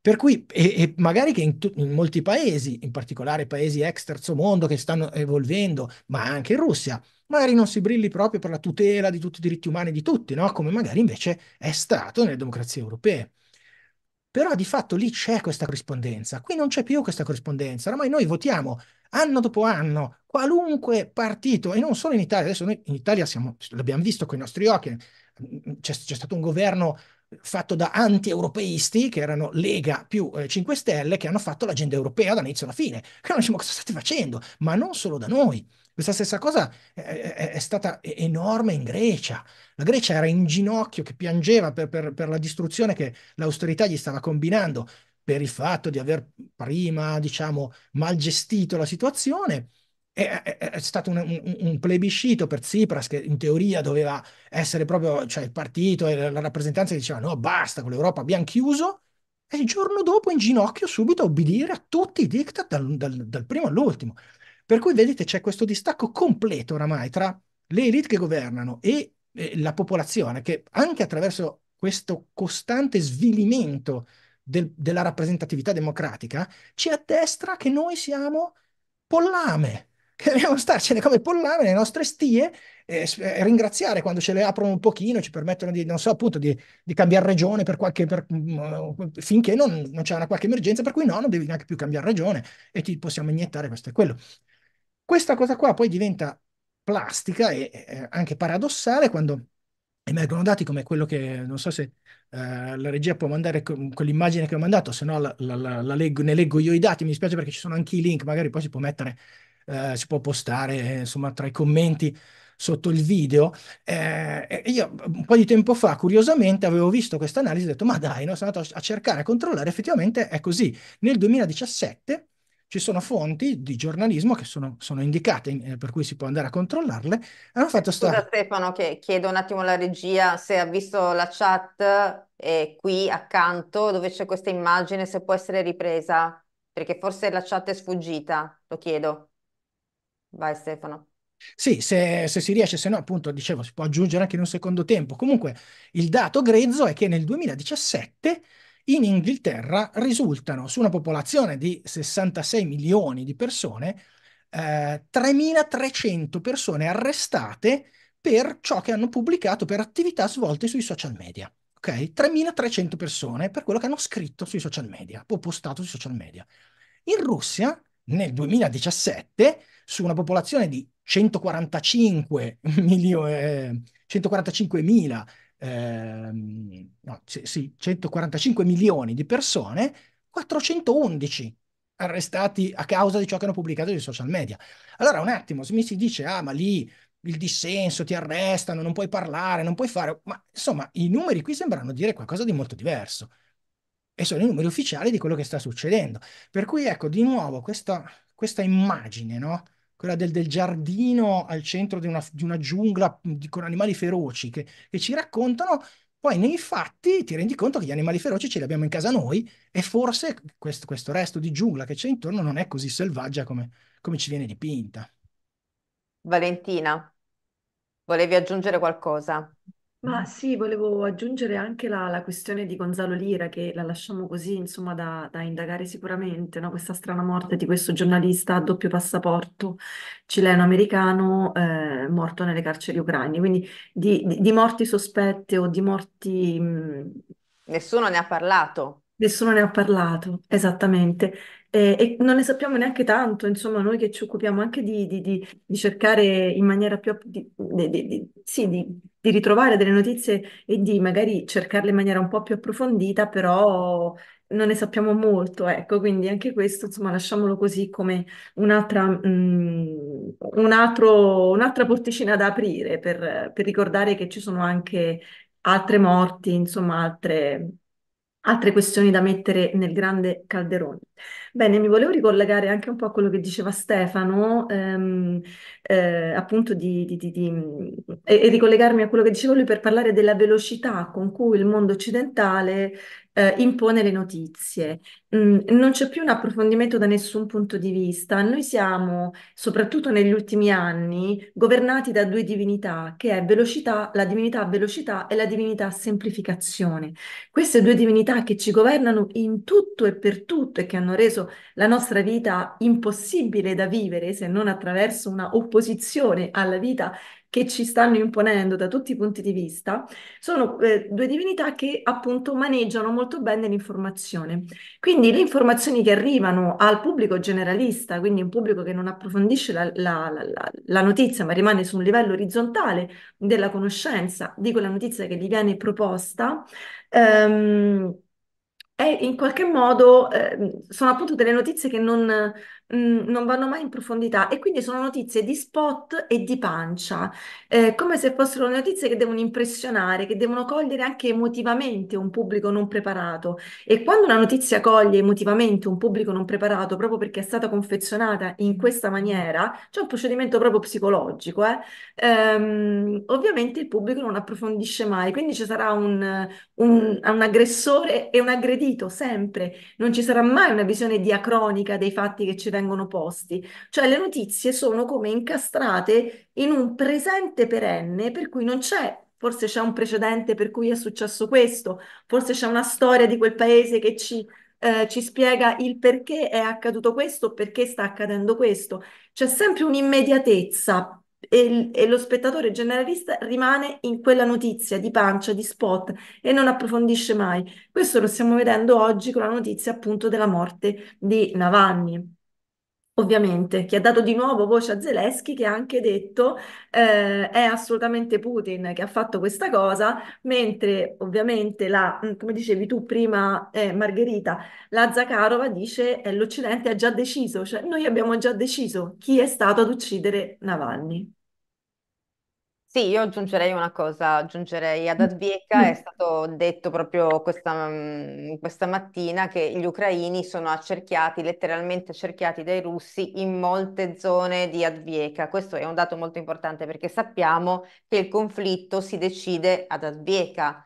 Per cui, e, e magari che in, t- in, molti paesi, in particolare paesi ex terzo mondo che stanno evolvendo, ma anche in Russia, magari non si brilli proprio per la tutela di tutti i diritti umani di tutti, no? come magari invece è stato nelle democrazie europee. Però di fatto lì c'è questa corrispondenza, qui non c'è più questa corrispondenza, ormai noi votiamo anno dopo anno qualunque partito, e non solo in Italia, adesso noi in Italia siamo, l'abbiamo visto con i nostri occhi, c'è, c'è stato un governo fatto da anti-europeisti, che erano Lega più eh, 5 Stelle, che hanno fatto l'agenda europea dall'inizio alla fine. Che non detto, cosa state facendo? Ma non solo da noi. Questa stessa cosa è, eh, eh, eh, è stata enorme in Grecia. La Grecia era in ginocchio, che piangeva per, per, per la distruzione che l'austerità gli stava combinando per il fatto di aver prima, diciamo, mal gestito la situazione è, è, è stato un, un, un, plebiscito per Tsipras che in teoria doveva essere proprio, cioè il partito e la rappresentanza che diceva no basta con l'Europa abbiamo chiuso e il giorno dopo in ginocchio subito a obbedire a tutti i diktat dal, dal, dal primo all'ultimo. Per cui vedete c'è questo distacco completo oramai tra le elite che governano e eh, la popolazione che anche attraverso questo costante svilimento del, della rappresentatività democratica ci addestra che noi siamo pollame, che dobbiamo starcene come pollame nelle nostre stie e ringraziare quando ce le aprono un pochino, ci permettono di, non so, appunto, di, di cambiare regione per qualche, per, mm, mm, finché non, non c'è una qualche emergenza, per cui no, non devi neanche più cambiare regione e ti possiamo iniettare questo e quello. Questa cosa qua poi diventa plastica e eh, anche paradossale quando emergono dati come quello che, non so se eh, la regia può mandare quell'immagine che ho mandato, se no la, la, la leggo, ne leggo io i dati, mi dispiace perché ci sono anche i link, magari poi si può mettere eh, si può postare insomma tra i commenti sotto il video. Eh, io un po' di tempo fa, curiosamente, avevo visto questa analisi e ho detto, ma dai, no? sono andato a cercare, a controllare, effettivamente è così. Nel 2017 ci sono fonti di giornalismo che sono, sono indicate, eh, per cui si può andare a controllarle. Hanno fatto sta... Scusa Stefano, che chiedo un attimo alla regia se ha visto la chat eh, qui accanto, dove c'è questa immagine, se può essere ripresa, perché forse la chat è sfuggita, lo chiedo. Vai Stefano. Sì, se, se, si riesce, se no, appunto, dicevo, si può aggiungere anche in un secondo tempo. Comunque, il dato grezzo è che nel 2017 in Inghilterra risultano su una popolazione di 66 milioni di persone eh, 3.300 persone arrestate per ciò che hanno pubblicato, per attività svolte sui social media. Ok? 3.300 persone per quello che hanno scritto sui social media o postato sui social media. In Russia nel 2017 su una popolazione di 145 milio, eh, 145 mila, eh, no, sì, 145 milioni di persone, 411 arrestati a causa di ciò che hanno pubblicato sui social media. Allora un attimo, mi si dice, ah ma lì il dissenso, ti arrestano, non puoi parlare, non puoi fare, ma insomma i numeri qui sembrano dire qualcosa di molto diverso e sono i numeri ufficiali di quello che sta succedendo. Per cui ecco di nuovo questa, questa immagine, no? quella del, del, giardino al centro di una, di una giungla di, con animali feroci che, che ci raccontano poi nei fatti ti rendi conto che gli animali feroci ce li abbiamo in casa noi e forse questo, questo resto di giungla che c'è intorno non è così selvaggia come, come, ci viene dipinta. Valentina, volevi aggiungere qualcosa? Ma sì, volevo aggiungere anche la, la questione di Gonzalo Lira, che la lasciamo così, insomma, da, da indagare sicuramente, no? Questa strana morte di questo giornalista a doppio passaporto cileno-americano eh, morto nelle carceri ucraine. Quindi di, di- di morti sospette o di morti... mh, Nessuno ne ha parlato. Nessuno ne ha parlato, esattamente. Eh, e non ne sappiamo neanche tanto, insomma, noi che ci occupiamo anche di, di- di- di cercare in maniera più, di- di- di- sì, di- di ritrovare delle notizie e di magari cercarle in maniera un po' più approfondita, però non ne sappiamo molto, ecco, quindi anche questo, insomma, lasciamolo così come un'altra, mh, mm, un altro- un'altra porticina da aprire per per ricordare che ci sono anche altre morti, insomma, altre Altre questioni da mettere nel grande calderone. Bene, mi volevo ricollegare anche un po' a quello che diceva Stefano, ehm, eh, appunto, di, di- di- di- e, e ricollegarmi a quello che diceva lui per parlare della velocità con cui il mondo occidentale eh, impone le notizie. Mm, non c'è più un approfondimento da nessun punto di vista. Noi siamo, soprattutto negli ultimi anni, governati da due divinità, che è velocità, la divinità velocità e la divinità semplificazione. Queste due divinità che ci governano in tutto e per tutto e che hanno reso la nostra vita impossibile da vivere se non attraverso una opposizione alla vita che ci stanno imponendo da tutti i punti di vista, sono eh, due divinità che appunto maneggiano molto bene l'informazione. Quindi le informazioni che arrivano al pubblico generalista, quindi un pubblico che non approfondisce la, la, la, la notizia ma rimane su un livello orizzontale della conoscenza di quella notizia che gli viene proposta, ehm, in qualche modo eh, sono appunto delle notizie che non, Mm, non vanno mai in profondità e quindi sono notizie di spot e di pancia, eh, come se fossero notizie che devono impressionare, che devono cogliere anche emotivamente un pubblico non preparato. E quando una notizia coglie emotivamente un pubblico non preparato, proprio perché è stata confezionata in questa maniera, c'è un procedimento proprio psicologico, eh? ehm, ovviamente il pubblico non approfondisce mai, quindi ci sarà un, un, un aggressore e un aggredito sempre, non ci sarà mai una visione diacronica dei fatti che ci vengono vengono posti. Cioè le notizie sono come incastrate in un presente perenne per cui non c'è forse c'è un precedente per cui è successo questo, forse c'è una storia di quel paese che ci, eh, ci, spiega il perché è accaduto questo, perché sta accadendo questo. C'è sempre un'immediatezza e, e, lo spettatore generalista rimane in quella notizia di pancia, di spot e non approfondisce mai. Questo lo stiamo vedendo oggi con la notizia appunto della morte di Navanni. Ovviamente, che ha dato di nuovo voce a Zelensky, che ha anche detto eh, è assolutamente Putin che ha fatto questa cosa, mentre ovviamente la, mm, come dicevi tu prima, eh, Margherita, la Zakharova dice eh, l'Occidente ha già deciso, cioè noi abbiamo già deciso chi è stato ad uccidere Navalny. Sì, io aggiungerei una cosa, aggiungerei ad mm. Advieca, mm. è stato detto proprio questa, mm, questa mattina che gli ucraini sono accerchiati, letteralmente accerchiati dai russi in molte zone di Advieca. Questo è un dato molto importante perché sappiamo che il conflitto si decide ad Advieca,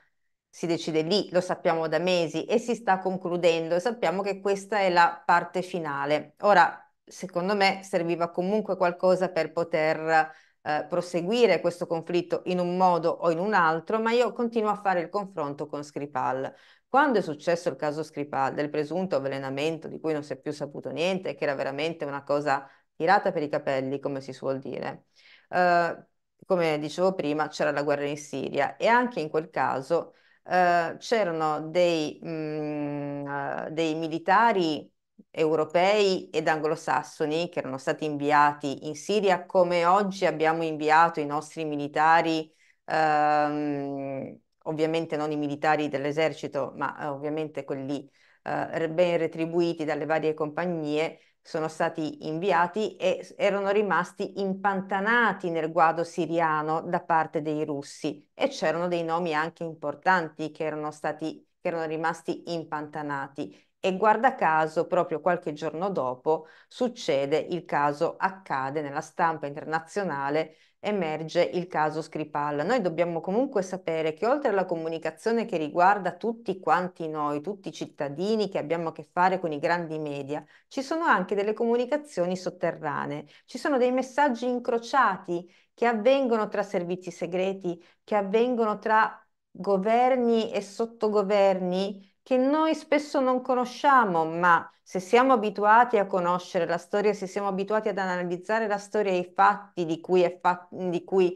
si decide lì, lo sappiamo da mesi e si sta concludendo e sappiamo che questa è la parte finale. Ora, secondo me serviva comunque qualcosa per poter eh, proseguire questo conflitto in un modo o in un altro, ma io continuo a fare il confronto con Skripal. Quando è successo il caso Skripal del presunto avvelenamento di cui non si è più saputo niente, che era veramente una cosa tirata per i capelli, come si suol dire, eh, come dicevo prima, c'era la guerra in Siria e anche in quel caso eh, c'erano dei, mh, mm, eh, dei militari europei ed anglosassoni che erano stati inviati in Siria, come oggi abbiamo inviato i nostri militari, ehm, ovviamente non i militari dell'esercito, ma eh, ovviamente quelli eh, ben retribuiti dalle varie compagnie, sono stati inviati e erano rimasti impantanati nel guado siriano da parte dei russi e c'erano dei nomi anche importanti che erano stati che erano rimasti impantanati e guarda caso proprio qualche giorno dopo succede il caso accade nella stampa internazionale emerge il caso Scripal. Noi dobbiamo comunque sapere che oltre alla comunicazione che riguarda tutti quanti noi, tutti i cittadini che abbiamo a che fare con i grandi media, ci sono anche delle comunicazioni sotterranee, ci sono dei messaggi incrociati che avvengono tra servizi segreti, che avvengono tra governi e sottogoverni che noi spesso non conosciamo, ma se siamo abituati a conoscere la storia, se siamo abituati ad analizzare la storia e i fatti di cui è, fa- di cui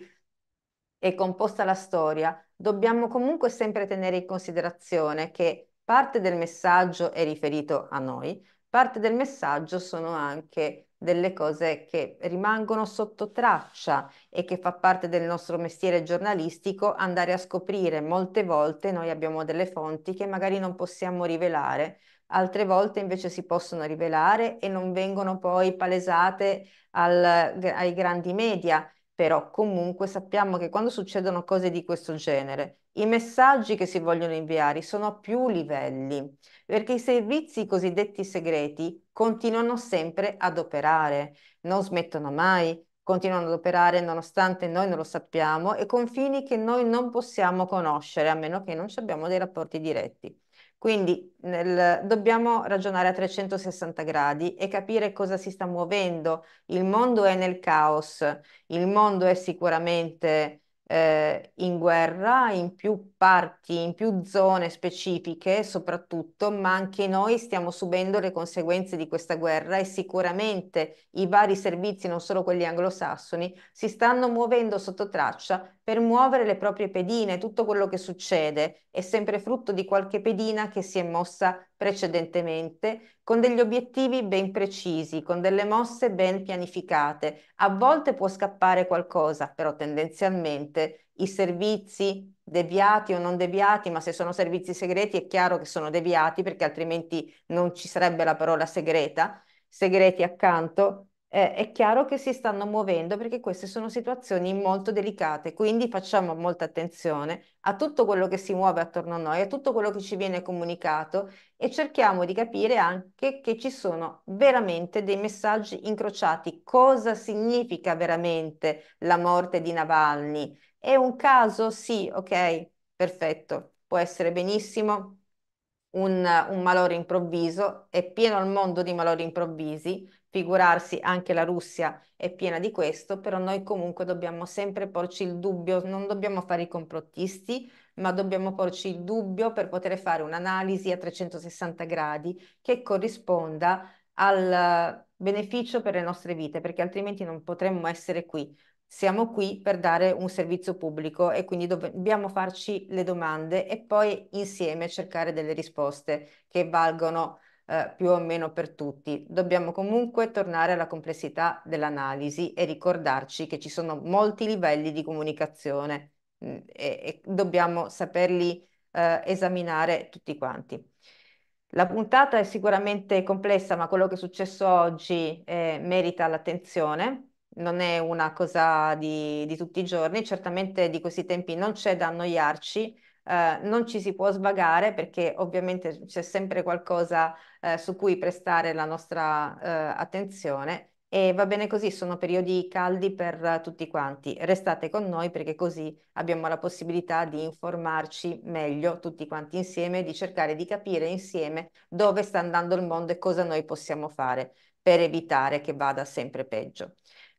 è composta la storia, dobbiamo comunque sempre tenere in considerazione che parte del messaggio è riferito a noi, parte del messaggio sono anche delle cose che rimangono sotto traccia e che fa parte del nostro mestiere giornalistico andare a scoprire. Molte volte noi abbiamo delle fonti che magari non possiamo rivelare, altre volte invece si possono rivelare e non vengono poi palesate al, ai grandi media però comunque sappiamo che quando succedono cose di questo genere, i messaggi che si vogliono inviare sono a più livelli, perché i servizi cosiddetti segreti continuano sempre ad operare, non smettono mai, continuano ad operare nonostante noi non lo sappiamo e con fini che noi non possiamo conoscere, a meno che non ci abbiamo dei rapporti diretti. Quindi nel, dobbiamo ragionare a 360 gradi e capire cosa si sta muovendo. Il mondo è nel caos, il mondo è sicuramente eh, in guerra in più parti, in più zone specifiche soprattutto, ma anche noi stiamo subendo le conseguenze di questa guerra e sicuramente i vari servizi, non solo quelli anglosassoni, si stanno muovendo sotto traccia per muovere le proprie pedine. Tutto quello che succede è sempre frutto di qualche pedina che si è mossa precedentemente con degli obiettivi ben precisi, con delle mosse ben pianificate. A volte può scappare qualcosa, però tendenzialmente sicuramente i servizi deviati o non deviati, ma se sono servizi segreti è chiaro che sono deviati perché altrimenti non ci sarebbe la parola segreta, segreti accanto, eh, è chiaro che si stanno muovendo perché queste sono situazioni molto delicate, quindi facciamo molta attenzione a tutto quello che si muove attorno a noi, a tutto quello che ci viene comunicato e cerchiamo di capire anche che ci sono veramente dei messaggi incrociati, cosa significa veramente la morte di Navalny, è un caso? Sì, ok, perfetto. Può essere benissimo un, un malore improvviso, è pieno il mondo di malori improvvisi, figurarsi anche la Russia è piena di questo, però noi comunque dobbiamo sempre porci il dubbio, non dobbiamo fare i complottisti, ma dobbiamo porci il dubbio per poter fare un'analisi a 360 gradi che corrisponda al beneficio per le nostre vite, perché altrimenti non potremmo essere qui siamo qui per dare un servizio pubblico e quindi dobbiamo farci le domande e poi insieme cercare delle risposte che valgono eh, più o meno per tutti. Dobbiamo comunque tornare alla complessità dell'analisi e ricordarci che ci sono molti livelli di comunicazione mh, mm, e, e, dobbiamo saperli eh, esaminare tutti quanti. La puntata è sicuramente complessa, ma quello che è successo oggi eh, merita l'attenzione non è una cosa di, di tutti i giorni, certamente di questi tempi non c'è da annoiarci, Uh, non ci si può svagare perché ovviamente c'è sempre qualcosa uh, su cui prestare la nostra uh, attenzione e va bene così, sono periodi caldi per tutti quanti. Restate con noi perché così abbiamo la possibilità di informarci meglio tutti quanti insieme, di cercare di capire insieme dove sta andando il mondo e cosa noi possiamo fare per evitare che vada sempre peggio.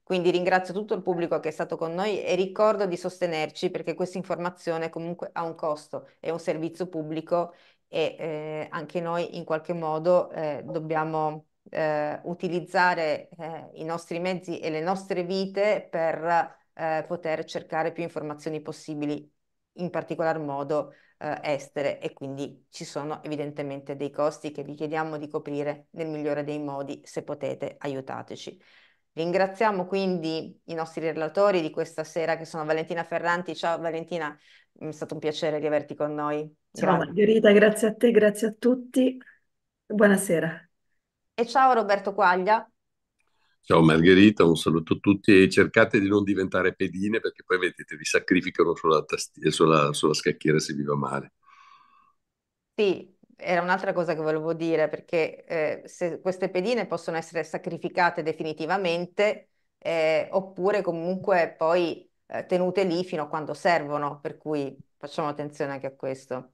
Quindi ringrazio tutto il pubblico che è stato con noi e ricordo di sostenerci perché questa informazione comunque ha un costo, è un servizio pubblico e eh, anche noi in qualche modo eh, dobbiamo eh, utilizzare eh, i nostri mezzi e le nostre vite per eh, poter cercare più informazioni possibili, in particolar modo eh, estere e quindi ci sono evidentemente dei costi che vi chiediamo di coprire nel migliore dei modi, se potete aiutateci. Ringraziamo quindi i nostri relatori di questa sera che sono Valentina Ferranti. Ciao Valentina, è stato un piacere di averti con noi. Ciao Margherita, grazie a te, grazie a tutti. Buonasera. E ciao Roberto Quaglia. Ciao Margherita, un saluto a tutti e cercate di non diventare pedine perché poi vedete vi sacrificano sulla, tastiera, sulla, sulla scacchiera se vi va male. Sì, era un'altra cosa che volevo dire, perché eh, se queste pedine possono essere sacrificate definitivamente eh, oppure comunque poi eh, tenute lì fino a quando servono, per cui facciamo attenzione anche a questo.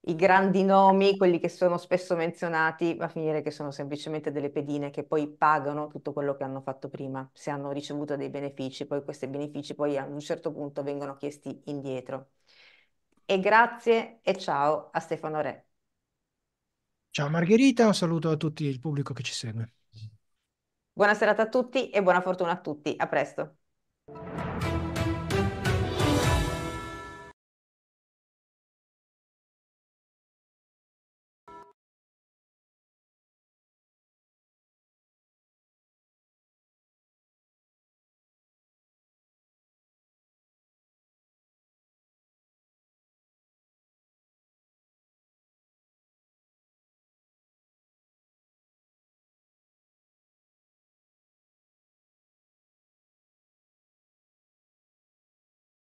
I grandi nomi, quelli che sono spesso menzionati, va a finire che sono semplicemente delle pedine che poi pagano tutto quello che hanno fatto prima, se hanno ricevuto dei benefici, poi questi benefici poi ad un certo punto vengono chiesti indietro. E grazie e ciao a Stefano Re. Ciao Margherita, un saluto a tutti il pubblico che ci segue. Buona serata a tutti e buona fortuna a tutti. A presto.